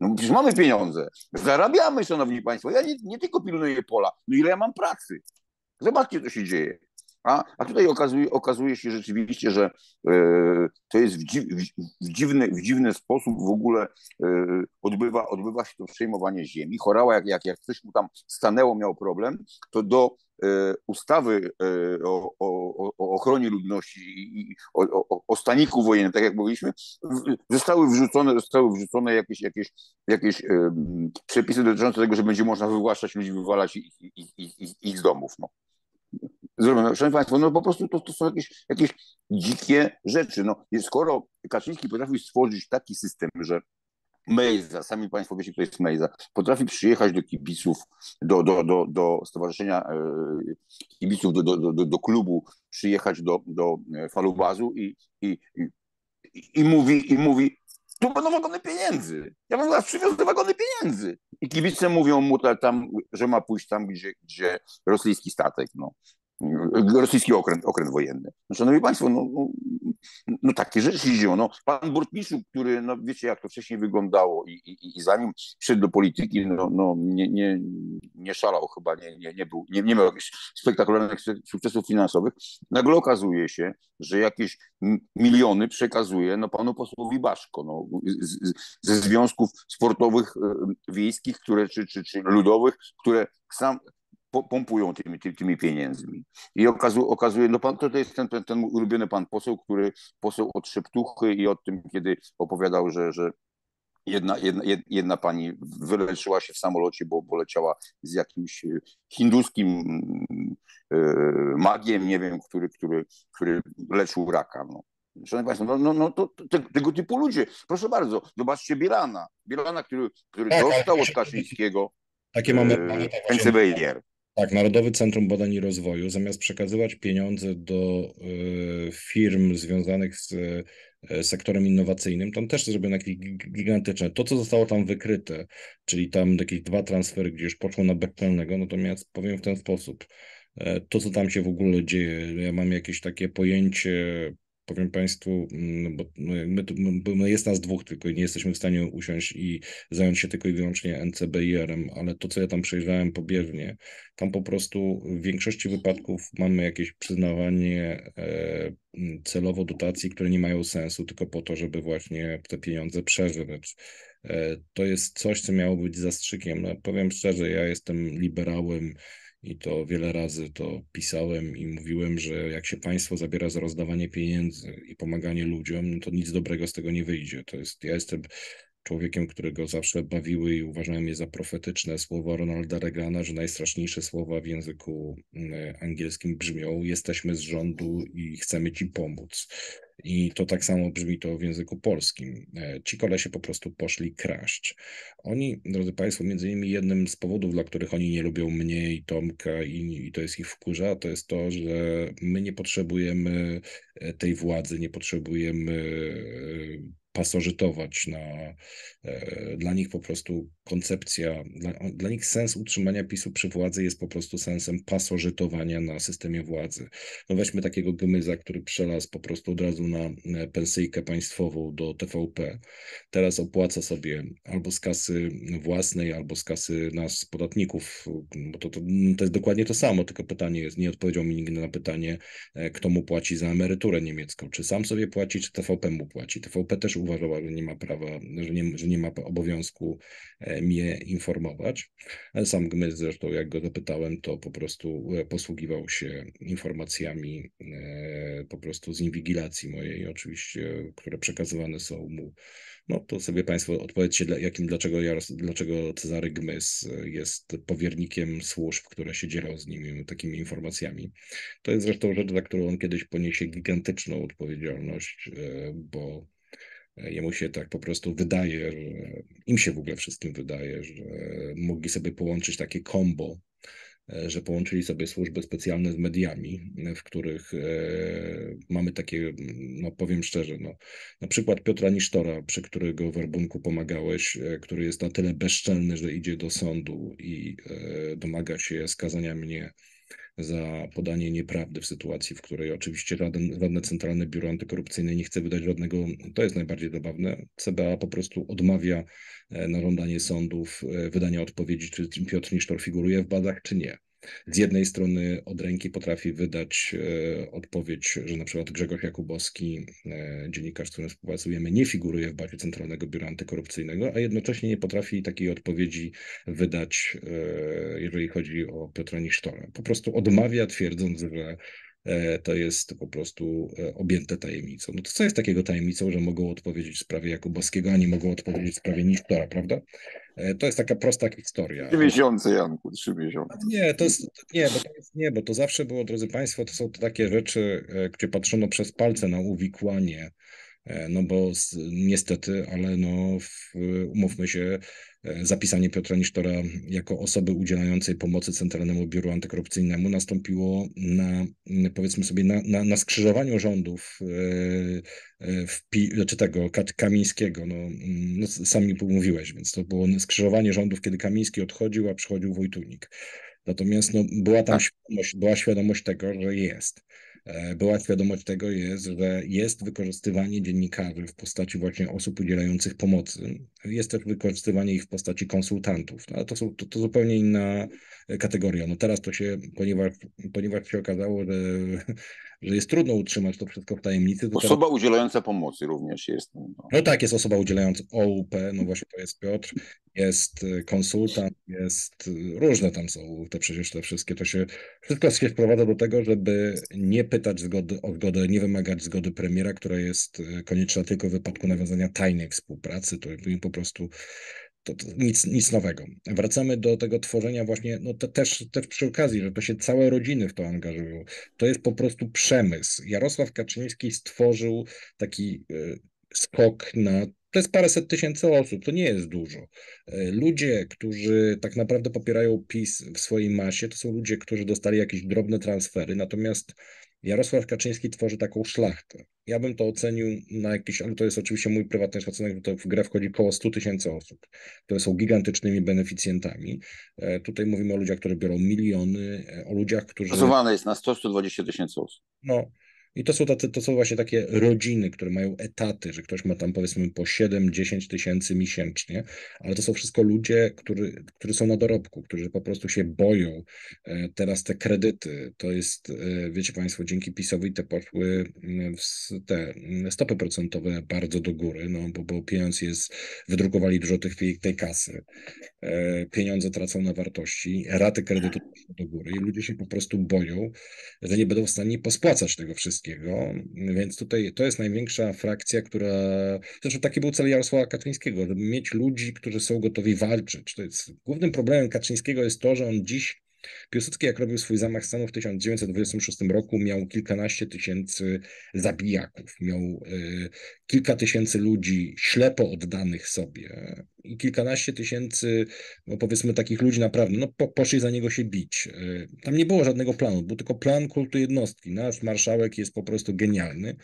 No przecież mamy pieniądze, zarabiamy, szanowni państwo. Ja nie, nie tylko pilnuję pola, no ile ja mam pracy. Zobaczcie, co się dzieje. A, a tutaj okazuje, okazuje się rzeczywiście, że e, to jest w, dziw, w, dziwny, w dziwny sposób w ogóle e, odbywa, odbywa się to przejmowanie ziemi. Chorała, jak, jak, jak coś mu tam stanęło, miał problem, to do e, ustawy o, o, o ochronie ludności i o, o, o staniku wojennym, tak jak mówiliśmy, zostały wrzucone, zostały wrzucone jakieś, jakieś, jakieś przepisy dotyczące tego, że będzie można wywłaszczać ludzi, wywalać ich, ich, ich, ich z domów. No zrobione. Szanowni Państwo, no po prostu to, to są jakieś, jakieś dzikie rzeczy. No, skoro Kaczyński potrafił stworzyć taki system, że Mejza, sami Państwo wiecie, kto jest Mejza, potrafi przyjechać do kibiców, do, do, do, do stowarzyszenia e, kibiców, do, do, do, do klubu, przyjechać do, do e, falubazu i, i, i, i mówi, i mówi, tu będą wagony pieniędzy. Ja mam zaraz przywiozę wagony pieniędzy. I kibice mówią mu tam, że ma pójść tam, gdzie, gdzie rosyjski statek. No rosyjski okręt, okręt wojenny. No, szanowni Państwo, no, no, no takie rzeczy się dzieją. No, pan Bortniczuk, który, no wiecie jak to wcześniej wyglądało i, i, i zanim przyszedł do polityki, no, no nie, nie, nie szalał chyba, nie, nie, nie, był, nie, nie miał jakichś spektakularnych sukcesów finansowych. Nagle okazuje się, że jakieś miliony przekazuje no, panu posłowi Baszko no, z, ze związków sportowych e, wiejskich które, czy, czy, czy ludowych, które sam pompują tymi, tymi pieniędzmi. I okazu, okazuje, no pan, to, to jest ten, ten, ten ulubiony pan poseł, który poseł od szeptuchy i od tym, kiedy opowiadał, że, że jedna, jedna, jedna pani wyleczyła się w samolocie, bo, bo leciała z jakimś y, hinduskim y, magiem, nie wiem, który, który, który leczył raka. No. Szanowni Państwo, no, no, no to, to, tego typu ludzie. Proszę bardzo, zobaczcie Bielana. Bielana, który, który dostał od Kaczyńskiego. Takie mamy e, tak, Narodowe Centrum Badań i Rozwoju, zamiast przekazywać pieniądze do y, firm związanych z y, sektorem innowacyjnym, tam też zrobiono jakieś gigantyczne. To, co zostało tam wykryte, czyli tam jakieś dwa transfery, gdzie już poszło na bezczelnego, natomiast powiem w ten sposób, e, to, co tam się w ogóle dzieje, ja mam jakieś takie pojęcie powiem Państwu, mm, bo my tu, my, jest nas dwóch, tylko nie jesteśmy w stanie usiąść i zająć się tylko i wyłącznie NCBIR-em, ale to, co ja tam przejrzałem pobieżnie, tam po prostu w większości wypadków mamy jakieś przyznawanie e, mm, celowo dotacji, które nie mają sensu, tylko po to, żeby właśnie te pieniądze przeżyć. E, to jest coś, co miało być zastrzykiem. No, powiem szczerze, ja jestem liberałem i to wiele razy to pisałem i mówiłem, że jak się państwo zabiera za rozdawanie pieniędzy i pomaganie ludziom, no to nic dobrego z tego nie wyjdzie. To jest, ja jestem człowiekiem, którego zawsze bawiły i uważałem je za profetyczne słowa Ronalda Reagana, że najstraszniejsze słowa w języku e, angielskim brzmią: Jesteśmy z rządu i chcemy ci pomóc. I to tak samo brzmi to w języku polskim. E, ci kolesie po prostu poszli kraść. Oni, drodzy Państwo, między innymi jednym z powodów, dla których oni nie lubią mnie i Tomka i, i to jest ich wkurza, to jest to, że my nie potrzebujemy e, tej władzy, nie potrzebujemy e, pasożytować na, e, dla nich po prostu koncepcja, dla, dla, nich sens utrzymania PiSu przy władzy jest po prostu sensem pasożytowania na systemie władzy. No weźmy takiego gmyza, który przelazł po prostu od razu na e, pensyjkę państwową do TVP. Teraz opłaca sobie albo z kasy własnej, albo z kasy nas, podatników, bo to, to, no to jest dokładnie to samo, tylko pytanie jest, nie odpowiedział mi nigdy na pytanie, e, kto mu płaci za emeryturę niemiecką, czy sam sobie płaci, czy TVP mu płaci. TVP też uważała, że nie ma prawa, że nie, że nie ma obowiązku e, mnie informować. Sam Gmyz zresztą, jak go zapytałem, to po prostu e, posługiwał się informacjami e, po prostu z inwigilacji mojej, oczywiście, które przekazywane są mu. No to sobie Państwo odpowiedzcie, jakim, dlaczego, Jaros, dlaczego Cezary Gmyz jest powiernikiem służb, które się dzielą z nimi takimi informacjami. To jest zresztą rzecz, za którą on kiedyś poniesie gigantyczną odpowiedzialność, bo Jemu się tak po prostu wydaje, że im się w ogóle wszystkim wydaje, że mogli sobie połączyć takie kombo, e, że połączyli sobie służby specjalne z mediami, e, w których e, mamy takie, no powiem szczerze, no, na przykład Piotra Nisztora, przy którego werbunku pomagałeś, który jest na tyle bezczelny, że idzie do sądu i domaga się skazania mnie za podanie nieprawdy w sytuacji, w której oczywiście żaden, żadne Centralne Biuro Antykorupcyjne nie chce wydać żadnego, to jest najbardziej zabawne, CBA po prostu odmawia e, na żądanie sądów e, wydania odpowiedzi, czy Piotr Nisztor figuruje w badach, czy nie z jednej strony od ręki potrafi wydać e, odpowiedź, że na przykład Grzegorz Jakubowski, e, dziennikarz, z którym współpracujemy, nie figuruje w bazie Centralnego Biura Antykorupcyjnego, a jednocześnie nie potrafi takiej odpowiedzi wydać, e, jeżeli chodzi o Piotra Nisztora. Po prostu odmawia, twierdząc, że to jest po prostu objęte tajemnicą. No to co jest takiego tajemnicą, że mogą odpowiedzieć w sprawie Jakubowskiego, a nie mogą odpowiedzieć w sprawie Nisztora, prawda? E, to jest taka prosta historia. Trzy miesiące, Janku, trzy miesiące. Nie, to jest, nie, bo to jest, nie, bo to zawsze było, drodzy Państwo, to są takie rzeczy, e, gdzie patrzono przez palce na uwikłanie E, no bo niestety, ale no, umówmy się, e, zapisanie Piotra Nisztora jako osoby udzielającej pomocy Centralnemu Biuru Antykorupcyjnemu nastąpiło na, mm, powiedzmy sobie, na, na, na skrzyżowaniu rządów e, w, znaczy tego Kamińskiego. No, mm, no, sam mi mówiłeś, więc to było skrzyżowanie rządów, kiedy Kamiński odchodził, a przychodził Wojtunik. Natomiast no, była tam tak. świadomość, była świadomość tego, że jest. E, była świadomość tego jest, że jest wykorzystywanie dziennikarzy w postaci właśnie osób udzielających pomocy. Jest też wykorzystywanie ich w postaci konsultantów, no, ale to, są, to, to zupełnie inna kategoria. No teraz to się, ponieważ, ponieważ się okazało, że że jest trudno utrzymać to wszystko w tajemnicy. To osoba teraz... udzielająca pomocy również jest. No. no. no tak, jest osoba udzielająca OUP, no właśnie to jest Piotr, jest y, konsultant, jest y, różne tam są te przecież te wszystkie, to się wszystko się wprowadza do tego, żeby nie pytać zgody, o zgodę, nie wymagać zgody premiera, która jest y, konieczna tylko w wypadku nawiązania tajnej współpracy, to po prostu to, nic, nic nowego. Wracamy do tego tworzenia właśnie, no to też, też przy okazji, że to się całe rodziny w to angażują. To jest po prostu przemysł. Jarosław Kaczyński stworzył taki y, skok na to jest paręset tysięcy osób, to nie jest dużo. E, ludzie, którzy tak naprawdę popierają PiS w swojej masie, to są ludzie, którzy dostali jakieś drobne transfery, natomiast Jarosław Kaczyński tworzy taką szlachtę. Ja bym to ocenił na jakiś, ale to jest oczywiście mój prywatny szacunek, bo to w grę wchodzi około 100 tysięcy osób, które są gigantycznymi beneficjentami. E, tutaj mówimy o ludziach, które biorą miliony, e, o ludziach, którzy... Rozowane jest na 100-120 tysięcy osób. No, i to są, tacy, to są właśnie takie rodziny, które mają etaty, że ktoś ma tam powiedzmy po 7-10 tysięcy miesięcznie, ale to są wszystko ludzie, którzy, którzy są na dorobku, którzy po prostu się boją. E, teraz te kredyty, to jest, e, wiecie Państwo, dzięki PiSowi te poszły mm, te mm, stopy procentowe bardzo do góry, no bo, bo pieniądz jest, wydrukowali dużo tych, tej kasy. E, pieniądze tracą na wartości, raty kredytu do góry i ludzie się po prostu boją, że nie będą w stanie pospłacać tego wszystkiego Kaczyńskiego, więc tutaj to jest największa frakcja, która... Zresztą taki był cel Jarosława Kaczyńskiego, żeby mieć ludzi, którzy są gotowi walczyć. To jest... Głównym problemem Kaczyńskiego jest to, że on dziś Piłsudski, jak robił swój zamach stanu w 1926 roku, miał kilkanaście tysięcy zabijaków, miał y, kilka tysięcy ludzi ślepo oddanych sobie i kilkanaście tysięcy, no powiedzmy, takich ludzi naprawdę, no po, poszli za niego się bić. Y, tam nie było żadnego planu, był tylko plan kultu jednostki. Nasz marszałek jest po prostu genialny.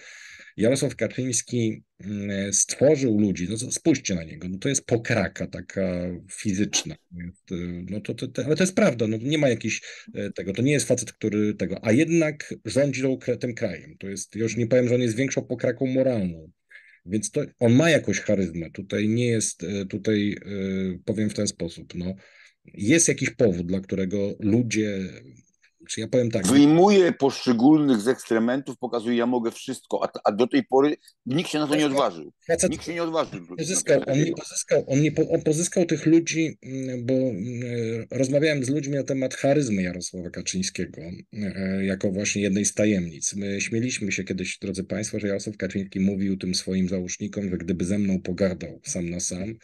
Jarosław Kaczyński mm, stworzył ludzi, no spójrzcie na niego, no to jest pokraka taka fizyczna, y, no to, to, to, ale to jest prawda, no nie ma jakiś y, tego, to nie jest facet, który tego, a jednak rządzi tym krajem, to jest, już nie powiem, że on jest większą pokraką moralną, więc to, on ma jakąś charyzmę, tutaj nie jest, y, tutaj powiem w ten sposób, no jest jakiś powód, dla którego ludzie czy ja powiem tak. Wyjmuje poszczególnych z ekstrementów, pokazuje, ja mogę wszystko, a, a do tej pory nikt się na to nie odważył. Nikt się nie odważył. Pozyskał, on, nie pozyskał, on, nie po, on pozyskał tych ludzi, mm, bo mm, e, rozmawiałem z ludźmi na temat charyzmy Jarosława Kaczyńskiego, e, jako właśnie jednej z tajemnic. My śmieliśmy się kiedyś, drodzy Państwo, że Jarosław Kaczyński mówił tym swoim załóżnikom, że gdyby ze mną pogardał sam na sam,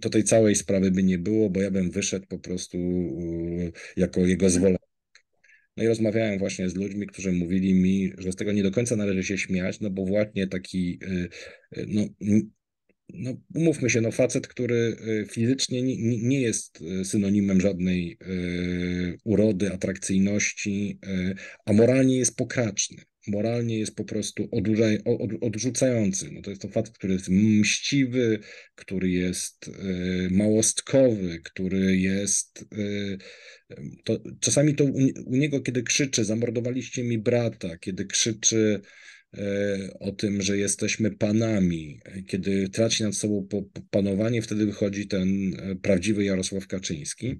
to tej całej sprawy by nie było, bo ja bym wyszedł po prostu jako jego mhm. zwolennik no i rozmawiałem właśnie z ludźmi, którzy mówili mi, że z tego nie do końca należy się śmiać, no bo właśnie taki, y, y, no, no umówmy się, no facet, który y, fizycznie nie, nie jest synonimem żadnej urody, atrakcyjności, a moralnie jest pokraczny moralnie jest po prostu odrzucaj, od, odrzucający. No to jest to facet, który jest mściwy, który jest y, małostkowy, który jest. Y, to, czasami to u, u, niego, kiedy krzyczy, zamordowaliście mi brata, kiedy krzyczy e, o tym, że jesteśmy panami, kiedy traci nad sobą panowanie, wtedy wychodzi ten prawdziwy Jarosław Kaczyński.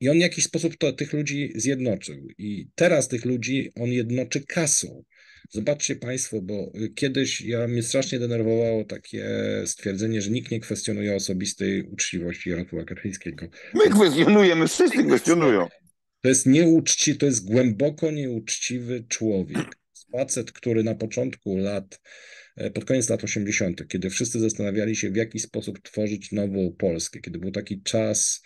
I on w jakiś sposób to, tych ludzi zjednoczył. I teraz tych ludzi on jednoczy kasą. Zobaczcie Państwo, bo y, kiedyś ja mnie strasznie denerwowało takie stwierdzenie, że nikt nie kwestionuje osobistej uczciwości Jarosława Kaczyńskiego. My kwestionujemy, wszyscy kwestionują. To jest nieuczci, to jest głęboko nieuczciwy człowiek. Facet, który na początku lat E, pod koniec lat 80., kiedy wszyscy zastanawiali się, w jaki sposób tworzyć nową Polskę, kiedy był taki czas,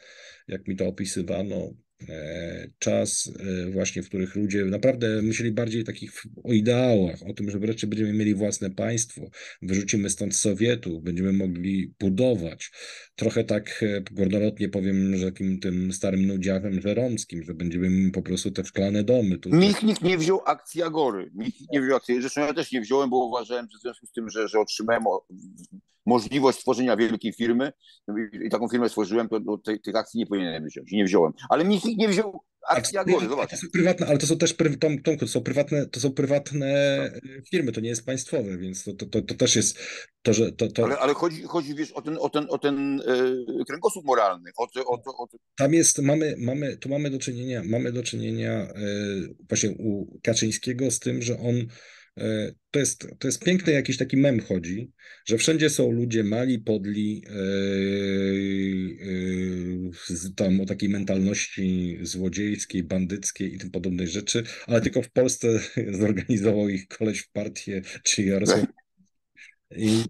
jak mi to opisywano, E, czas e, właśnie, w których ludzie naprawdę myśleli bardziej takich o ideałach, o tym, że wreszcie będziemy mieli własne państwo, wyrzucimy stąd Sowietów, będziemy mogli budować. Trochę tak e, górnolotnie powiem, że takim tym starym nudziakiem żeromskim, że będziemy po prostu te szklane domy. Nikt, nikt nie wziął akcji Agory, nikt nie wziął akcji, zresztą ja też nie wziąłem, bo uważałem, że w związku z tym, że, że otrzymałem możliwość stworzenia wielkiej firmy i taką firmę stworzyłem, to, to no, tych, akcji nie powinienem wziąć. Nie wziąłem. Ale nikt ich nie wziął akcji Agory, zobacz. To są prywatne, ale to są też Tomku, to są prywatne, to są prywatne e, firmy, to nie jest państwowe, więc to, to, to, to też jest to, że to. to... Ale, ale, chodzi, chodzi wiesz, o ten, o ten, o ten e, kręgosłup moralny. O, to, o, to, o... Tam jest, mamy, mamy, tu mamy do czynienia, mamy do czynienia e, właśnie u Kaczyńskiego z tym, że on E, to jest, to jest piękny jakiś taki mem chodzi, że wszędzie są ludzie mali, podli, yy, yy, tam o takiej mentalności złodziejskiej, bandyckiej i tym podobnej rzeczy, ale tylko w Polsce <laughs> zorganizował ich koleś w partię, czy Jarosław. I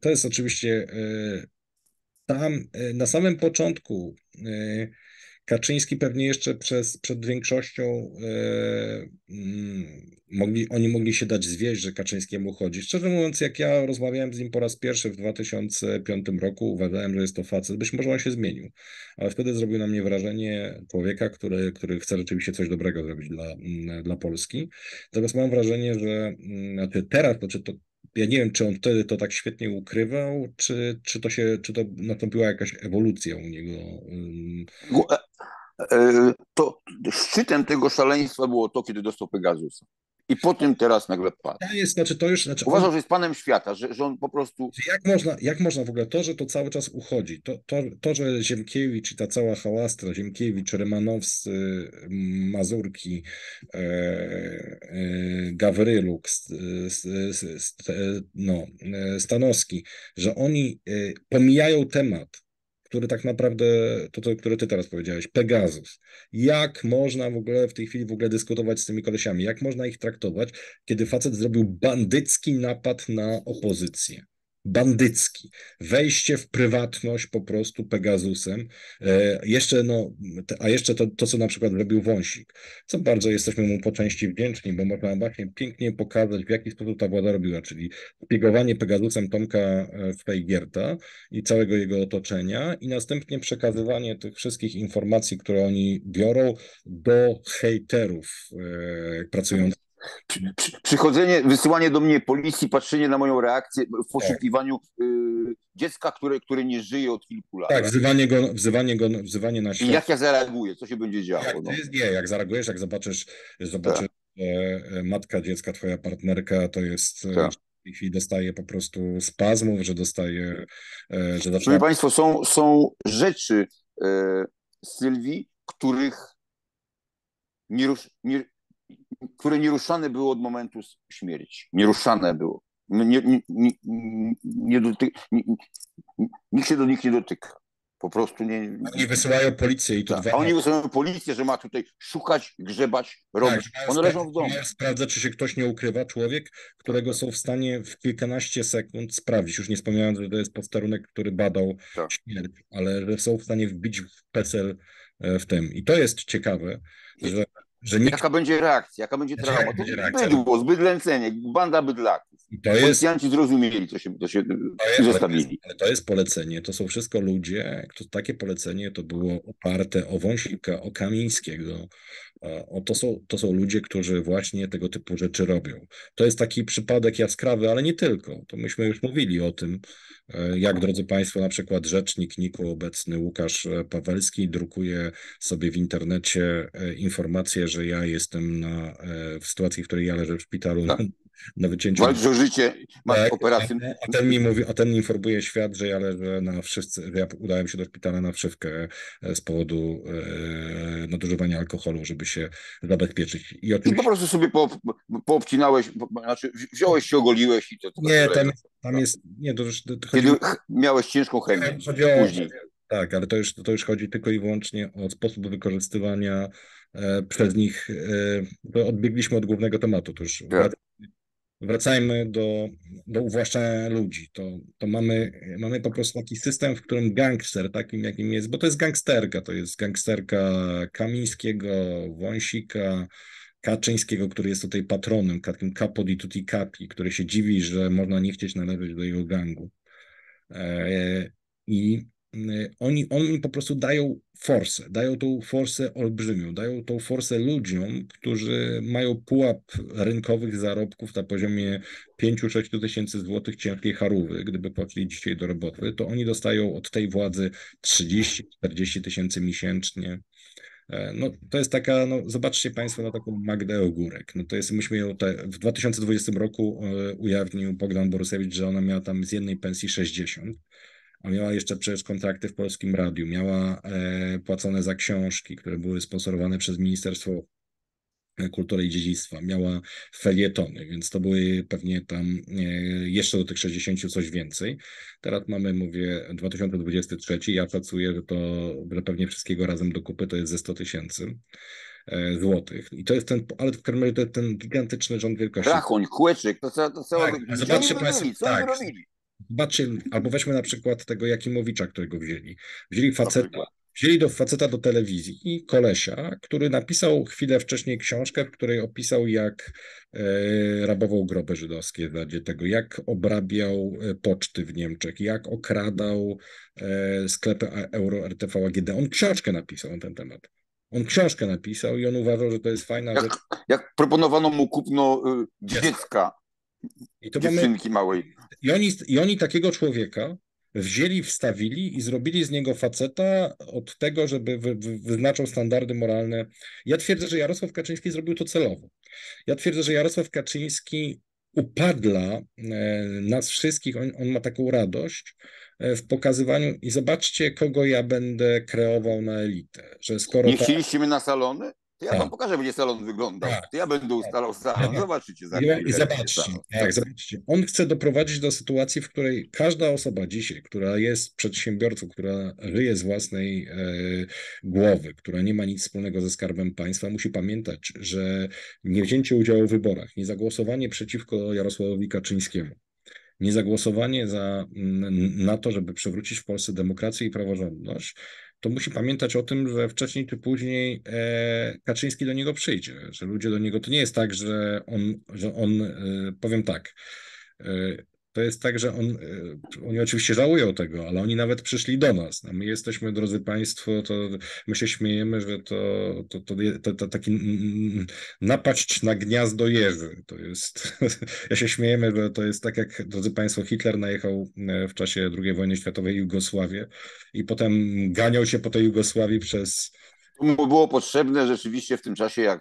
to jest oczywiście yy, tam na samym początku Kaczyński pewnie jeszcze przez, przed większością yy, mogli, oni mogli się dać zwieść, że Kaczyńskiemu chodzi. Szczerze mówiąc, jak ja rozmawiałem z nim po raz pierwszy w 2005 roku, uważałem, że jest to facet. Być może on się zmienił, ale wtedy zrobił na mnie wrażenie człowieka, który, który chce rzeczywiście coś dobrego zrobić dla, mm, dla Polski. Natomiast mam wrażenie, że mm, znaczy teraz, czy znaczy to, ja nie wiem, czy on wtedy to tak świetnie ukrywał, czy, czy to się, czy to nastąpiła jakaś ewolucja u niego. E, to szczytem tego szaleństwa było to, kiedy dostał Pegasusa. I po tym teraz nagle padł. To jest, znaczy to już, znaczy Uważam, on, że jest panem świata, że, że on po prostu. Znaczy, jak można, jak można w ogóle to, że to cały czas uchodzi? To, to, to że Ziemkiewicz i ta cała hałastra, Ziemkiewicz, Rymanowscy, mm, Mazurki, e, e, Gawryluk, st, st, st, no, e, Stanowski, że oni e, pomijają temat który tak naprawdę, to, to które ty teraz powiedziałeś, Pegasus. Jak można w ogóle w tej chwili w ogóle dyskutować z tymi kolesiami? Jak można ich traktować, kiedy facet zrobił bandycki napad na opozycję? bandycki. Wejście w prywatność po prostu Pegasusem. E, jeszcze no, a jeszcze to, to, co na przykład robił Wąsik, co bardzo jesteśmy mu po części wdzięczni, bo można właśnie pięknie pokazać, w jaki sposób ta władza robiła, czyli spiegowanie Pegasusem Tomka e, Fejgierta i całego jego otoczenia i następnie przekazywanie tych wszystkich informacji, które oni biorą do hejterów e, pracujących przychodzenie, wysyłanie do mnie policji, patrzenie na moją reakcję w tak. poszukiwaniu tak. y, dziecka, które, które nie żyje od kilku lat. Tak, wzywanie go, wzywanie go wzywanie na świat. I jak ja zareaguję, co się będzie działo? Jak, no. Nie, jak zareagujesz, jak zobaczysz, zobaczysz tak. że e, matka dziecka, twoja partnerka to jest... E, tak. W tej chwili dostaje po prostu spazmów, że dostaje. E, że zaczyna... Szanowni Państwo, są, są rzeczy e, Sylwii, których nie, nie, które nieruszane było od momentu śmierci. Nieruszane było. Nie, nie, nie, nie doty... nikt się do nich nie dotyka. Po prostu nie. Oni wysyłają policję i to tak. A oni wysyłają policję, że ma tutaj szukać, grzebać, robić. Tak, One leżą w domu. Sprawdza, czy się ktoś nie ukrywa. Człowiek, którego są w stanie w kilkanaście sekund sprawdzić. Już nie wspomniałem, że to jest posterunek, który badał tak. śmierć, ale że są w stanie wbić w PESEL e, w tym. I to jest ciekawe, że że Jaka będzie reakcja, jaka będzie drama. To będzie Bydło, zbyt lęcenie, banda bydlaków. I to Policjanci zrozumieli, co się, to się to zostawili. Ale to jest polecenie, to są wszystko ludzie, to, takie polecenie to było oparte o Wąsika, o Kamińskiego. O, to, są, to są ludzie, którzy właśnie tego typu rzeczy robią. To jest taki przypadek jaskrawy, ale nie tylko. To myśmy już mówili o tym, e, jak, drodzy Państwo, na przykład rzecznik NIKU obecny Łukasz e, Pawelski drukuje sobie w internecie e, informację, że ja jestem na, w sytuacji, w której ja leżę w szpitalu tak na wycięciu. Bardzo życie, masz tak, operację. A ten mi mówi, a ten informuje świat, że ja leżę na wszywce, ja udałem się do szpitala na wszywkę e, z powodu e, nadużywania alkoholu, żeby się zabezpieczyć. I, I po prostu sobie po, poobcinałeś, po, znaczy wziąłeś się, ogoliłeś i to. to tak nie, tam, tam jest, nie, to już... To chodzi... Kiedy miałeś ciężką chemię, chodzi później. Tak, ale to już, to już chodzi tylko i wyłącznie o sposób wykorzystywania e, przez nich e, odbiegliśmy od głównego tematu. To już tak wracajmy do, do uwłaszczania ludzi. To, to mamy, mamy po prostu taki system, w którym gangster, takim jakim jest, bo to jest gangsterka, to jest gangsterka Kamińskiego, Wąsika, Kaczyńskiego, który jest tutaj patronem, takim capo di tutti capi, który się dziwi, że można nie chcieć należeć do jego gangu. E, I Y, oni, oni po prostu dają forsę, dają tą forsę olbrzymią, dają tą forsę ludziom, którzy mają pułap rynkowych zarobków na poziomie 5-6 tysięcy złotych ciężkiej harówy, gdyby poszli dzisiaj do roboty, to oni dostają od tej władzy 30-40 tysięcy miesięcznie. E, no, to jest taka, no, zobaczcie Państwo na taką Magdę Ogórek. No, to jest, myśmy ją te, w 2020 roku e, ujawnił Bogdan Borusewicz, że ona miała tam z jednej pensji 60 a miała jeszcze przecież kontrakty w Polskim Radiu, miała e, płacone za książki, które były sponsorowane przez Ministerstwo e, Kultury i Dziedzictwa, miała felietony, więc to były pewnie tam e, jeszcze do tych 60 coś więcej. Teraz mamy, mówię, 2023, ja pracuję, że to że pewnie wszystkiego razem do kupy to jest ze 100 tysięcy złotych. I to jest ten, ale w Kremery to jest ten gigantyczny rząd wielkości. Rachuń, kłyczyk, to co, to co tak, zobaczcie Państwo, tak, robili? Zobaczyli, albo weźmy na przykład tego Jakimowicza, którego wzięli. Wzięli faceta, wzięli do faceta do telewizji i kolesia, który napisał chwilę wcześniej książkę, w której opisał, jak e, rabował groby żydowskie dla tego, jak obrabiał e, poczty w Niemczech, jak okradał e, sklepy Euro RTV AGD. On książkę napisał na ten temat. On książkę napisał i on uważał, że to jest fajna jak, rzecz. Jak proponowano mu kupno y, dziecka i to dziewczynki mamy... małej. I oni, I oni takiego człowieka wzięli, wstawili i zrobili z niego faceta od tego, żeby wy, wy, wyznaczał standardy moralne. Ja twierdzę, że Jarosław Kaczyński zrobił to celowo. Ja twierdzę, że Jarosław Kaczyński upadla e, nas wszystkich, on, on ma taką radość e, w pokazywaniu i zobaczcie, kogo ja będę kreował na elitę. Że skoro Nie chcieliśmy ta... na salony? To ja tak. wam pokażę, będzie salon wyglądał. Tak. To ja będę ustalał salon. Tak. Zobaczycie. Za I zobaczcie, tak, zobaczcie. On chce doprowadzić do sytuacji, w której każda osoba dzisiaj, która jest przedsiębiorcą, która ryje z własnej e, głowy, która nie ma nic wspólnego ze skarbem państwa, musi pamiętać, że niewzięcie udziału w wyborach, niezagłosowanie przeciwko Jarosławowi Kaczyńskiemu, niezagłosowanie za, mm, na to, żeby przywrócić w Polsce demokrację i praworządność, to musi pamiętać o tym, że wcześniej czy później e, Kaczyński do niego przyjdzie, że ludzie do niego, to nie jest tak, że on, że on e, powiem tak, e, to jest tak, że on, y, oni oczywiście żałują tego, ale oni nawet przyszli do nas. A no, my jesteśmy, drodzy Państwo, to my się śmiejemy, że to, to, to, to, to taki mm, mm, mm, napaść na gniazdo Jerzy. To jest, <laughs> ja się śmiejemy, że to jest tak jak, drodzy Państwo, Hitler najechał e, w czasie II wojny światowej Jugosławię i potem ganiał się po tej Jugosławii przez mu było potrzebne rzeczywiście w tym czasie jak...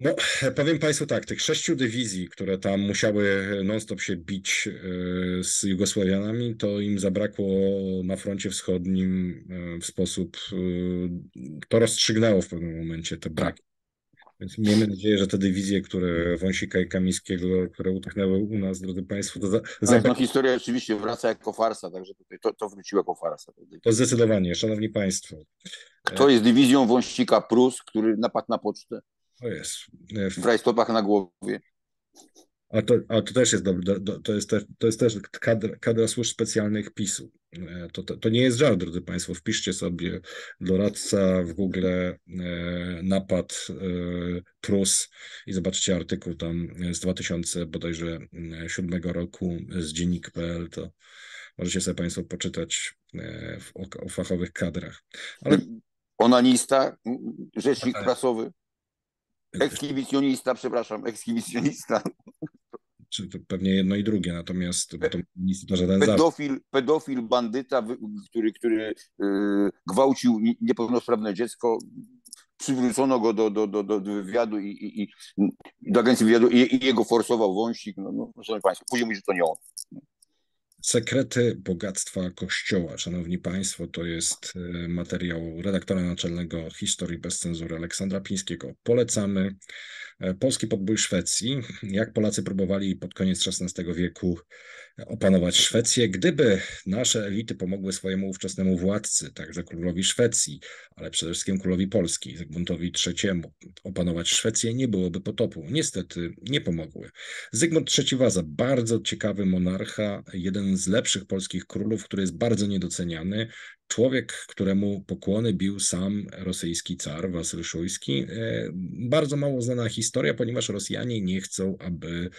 No, powiem Państwu tak, tych sześciu dywizji, które tam musiały non-stop się bić e, z Jugosławianami, to im zabrakło na froncie wschodnim e, w sposób... E, to rozstrzygnęło w pewnym momencie te braki. Więc miejmy nadzieję, że te dywizje, które Wąsika i Kamińskiego, które utknęły u nas, drodzy Państwo, to za, no, Ta historia oczywiście wraca jako farsa, także tutaj to, to wróciło jako farsa. To zdecydowanie, Szanowni Państwo. Kto jest dywizją Wąsika Prus, który napadł na pocztę? To jest. W rajstopach na głowie. A to, a to też jest dobre, to, jest te, to jest też kadra, kadra służb specjalnych PiSu. E, to, to, to, nie jest żart, drodzy Państwo. Wpiszcie sobie doradca w Google e, napad e, Prus i zobaczycie artykuł tam z 2000 bodajże 7 roku z dziennik.pl. To możecie sobie Państwo poczytać w, o, o, fachowych kadrach. Ale... Onanista, rzecznik tak. prasowy. Ekshibicjonista, przepraszam, ekshibicjonista. Czy to pewnie jedno i drugie, natomiast bo to nic to żaden pedofil, pedofil, bandyta, który, który y, gwałcił niepełnosprawne dziecko, przywrócono go do, do, do, do wywiadu i, i, i do agencji wywiadu i, i, jego forsował wąsik. No, no, no szanowni Państwo, później mówi, że to nie on. Sekrety bogactwa Kościoła, Szanowni Państwo, to jest y, materiał redaktora naczelnego Historii bez cenzury Aleksandra Pińskiego. Polecamy. E, polski podbój Szwecji, jak Polacy próbowali pod koniec XVI wieku opanować Szwecję, gdyby nasze elity pomogły swojemu ówczesnemu władcy, także królowi Szwecji, ale przede wszystkim królowi Polski, Zygmuntowi III, opanować Szwecję, nie byłoby potopu. Niestety nie pomogły. Zygmunt III Waza, bardzo ciekawy monarcha, jeden z lepszych polskich królów, który jest bardzo niedoceniany, Człowiek, któremu pokłony bił sam rosyjski car Wasyl Szujski. E, bardzo mało znana historia, ponieważ Rosjanie nie chcą, aby,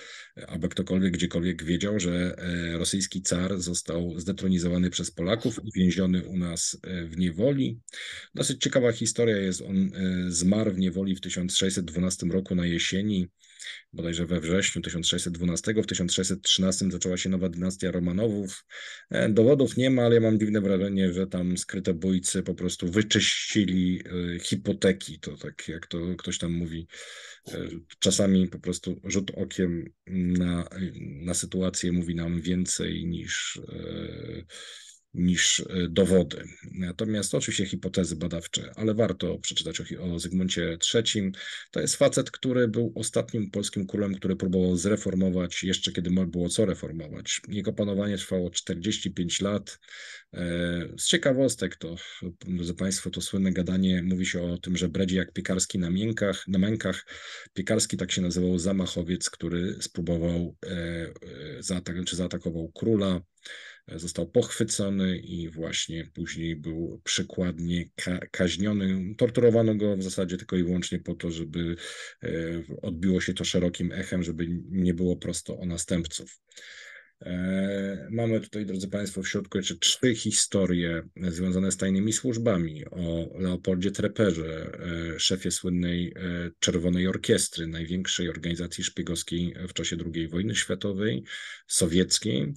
aby ktokolwiek gdziekolwiek wiedział, że e, rosyjski car został zdetronizowany przez Polaków i więziony u nas e, w niewoli. Dosyć ciekawa historia jest, on zmarł w niewoli w 1612 roku na jesieni bodajże we wrześniu 1612. W 1613 zaczęła się nowa dynastia Romanowów. E, dowodów nie ma, ale ja mam dziwne wrażenie, że tam skryte bójcy po prostu wyczyścili e, hipoteki. To tak jak to ktoś tam mówi, e, czasami po prostu rzut okiem na, na sytuację mówi nam więcej niż niż e, dowody. Natomiast to oczywiście hipotezy badawcze, ale warto przeczytać o, o Zygmuncie III. To jest facet, który był ostatnim polskim królem, który próbował zreformować jeszcze kiedy było co reformować. Jego panowanie trwało 45 lat. E, z ciekawostek to, drodzy Państwo, to słynne gadanie, mówi się o tym, że bredzi jak piekarski na, miękach, na mękach. Piekarski tak się nazywał zamachowiec, który spróbował, e, e zaatak, czy zaatakował króla. E, został pochwycony i właśnie później był przykładnie ka kaźniony. Torturowano go w zasadzie tylko i wyłącznie po to, żeby e, odbiło się to szerokim echem, żeby nie było prosto o następców. E, mamy tutaj, drodzy Państwo, w środku jeszcze trzy historie związane z tajnymi służbami o Leopoldzie Treperze, e, szefie słynnej e, Czerwonej Orkiestry, największej organizacji szpiegowskiej w czasie II wojny światowej, sowieckiej,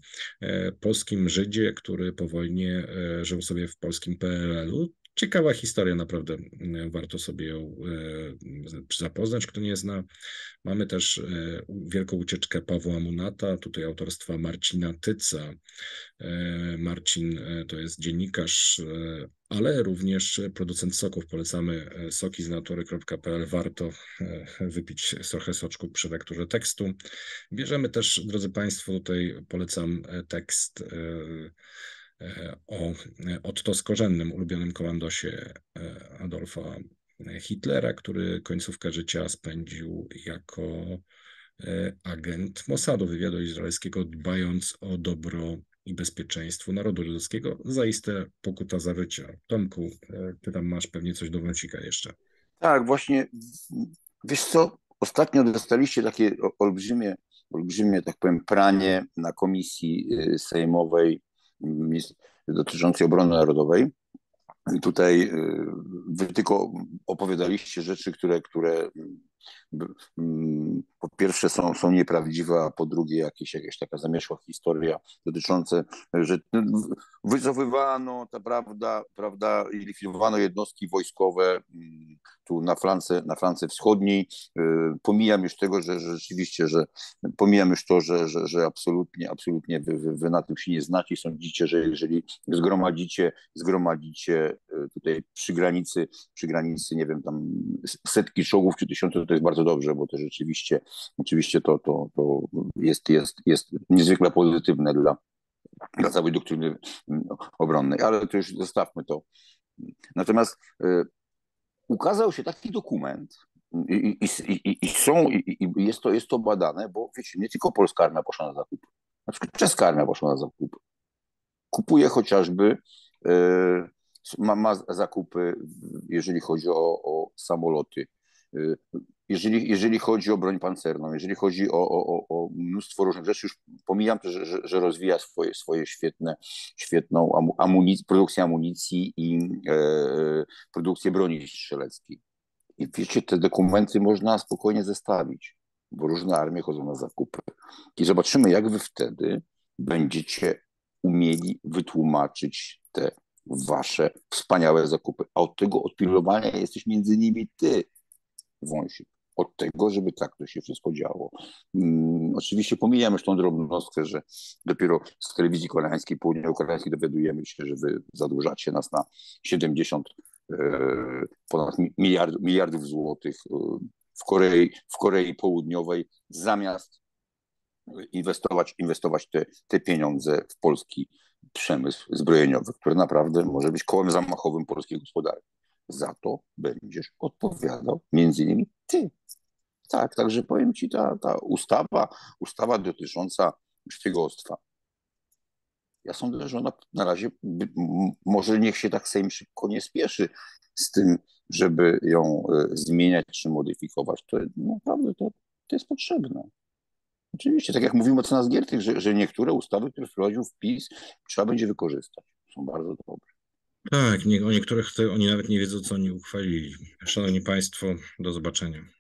polskim Żydzie, który po wojnie żył sobie w polskim PRL-u. Ciekawa historia, naprawdę e, warto sobie ją e, zapoznać, kto nie zna. Mamy też e, wielką ucieczkę Pawła Munata, tutaj autorstwa Marcina Tyca. Marcin to jest dziennikarz, ale również producent soków. Polecamy soki z natury.pl. Warto wypić trochę soczku przy lekturze tekstu. Bierzemy też, drodzy Państwo, tutaj polecam tekst E, o Otto Skorzennym, ulubionym komandosie e, Adolfa Hitlera, który końcówkę życia spędził jako e, agent Mossadu, wywiadu izraelskiego, dbając o dobro i bezpieczeństwo narodu ludzkiego. Zaiste pokuta za życie. Tomku, ty tam masz pewnie coś do wącika jeszcze. Tak, właśnie. Wiesz co, ostatnio dostaliście takie olbrzymie, olbrzymie, tak powiem, pranie na komisji sejmowej dotyczącej obrony narodowej. Tutaj y, wy tylko opowiadaliście rzeczy, które, które Mm, po pierwsze są, są nieprawdziwe, a po drugie jakieś, jakaś taka zamieszła historia dotycząca, że no, wycofywano, ta prawda, prawda likwidowano jednostki wojskowe mm, tu na Francji, na Francji Wschodniej. Y, pomijam już tego, że, że rzeczywiście, że pomijam już to, że, że, że absolutnie, absolutnie wy, wy, wy na tym się nie znacie i sądzicie, że jeżeli zgromadzicie, zgromadzicie y, tutaj przy granicy, przy granicy, nie wiem, tam setki czołgów czy tysiące, to jest bardzo dobrze, bo to rzeczywiście, rzeczywiście to, to, to jest, jest, jest niezwykle pozytywne dla, dla całej doktryny mm, obronnej, ale to już zostawmy to. Natomiast y, ukazał się taki dokument, y, y, i, i, i, i są, i, jest, to, jest to badane, bo wiecie, nie tylko polska armia poszła na zakupy, na przykład czeska armia poszła na zakupy. Kupuje chociażby, y, ma, ma zakupy, jeżeli chodzi o, o samoloty Y, jeżeli, jeżeli chodzi o broń pancerną, jeżeli chodzi o, o, o mnóstwo różnych rzeczy, już pomijam to, że, że, że rozwija swoje, swoje świetne, świetną amunic, produkcję amunicji i e, produkcję broni strzeleckiej. I wiecie, te dokumenty można spokojnie zestawić, bo różne armie chodzą na zakupy. I zobaczymy, jak wy wtedy będziecie umieli wytłumaczyć te wasze wspaniałe zakupy. A od tego odpilnowania jesteś między nimi ty, wąsik od tego, żeby tak to się wszystko działo. Hmm, oczywiście pomijam już tą drobnostkę, że dopiero z telewizji koreańskiej, południowo koreańskiej dowiadujemy się, że wy zadłużacie nas na 70 e, ponad miliard, miliardów złotych e, w Korei, w Korei Południowej zamiast inwestować, inwestować te, te pieniądze w polski przemysł zbrojeniowy, który naprawdę może być kołem zamachowym polskiej gospodarki za to będziesz odpowiadał między innymi ty. Tak, także powiem ci, ta, ta ustawa, ustawa dotycząca szpiegostwa, ja sądzę, że ona na razie, może niech się tak Sejm szybko nie spieszy z tym, żeby ją e, zmieniać czy modyfikować. To naprawdę to, to jest potrzebne. Oczywiście, tak jak mówimy o cenach zgiertych, że, że niektóre ustawy, które wprowadził w PiS, trzeba będzie wykorzystać. Są bardzo dobre. Tak, nie, o niektórych to oni nawet nie wiedzą, co oni uchwalili. Szanowni Państwo, do zobaczenia.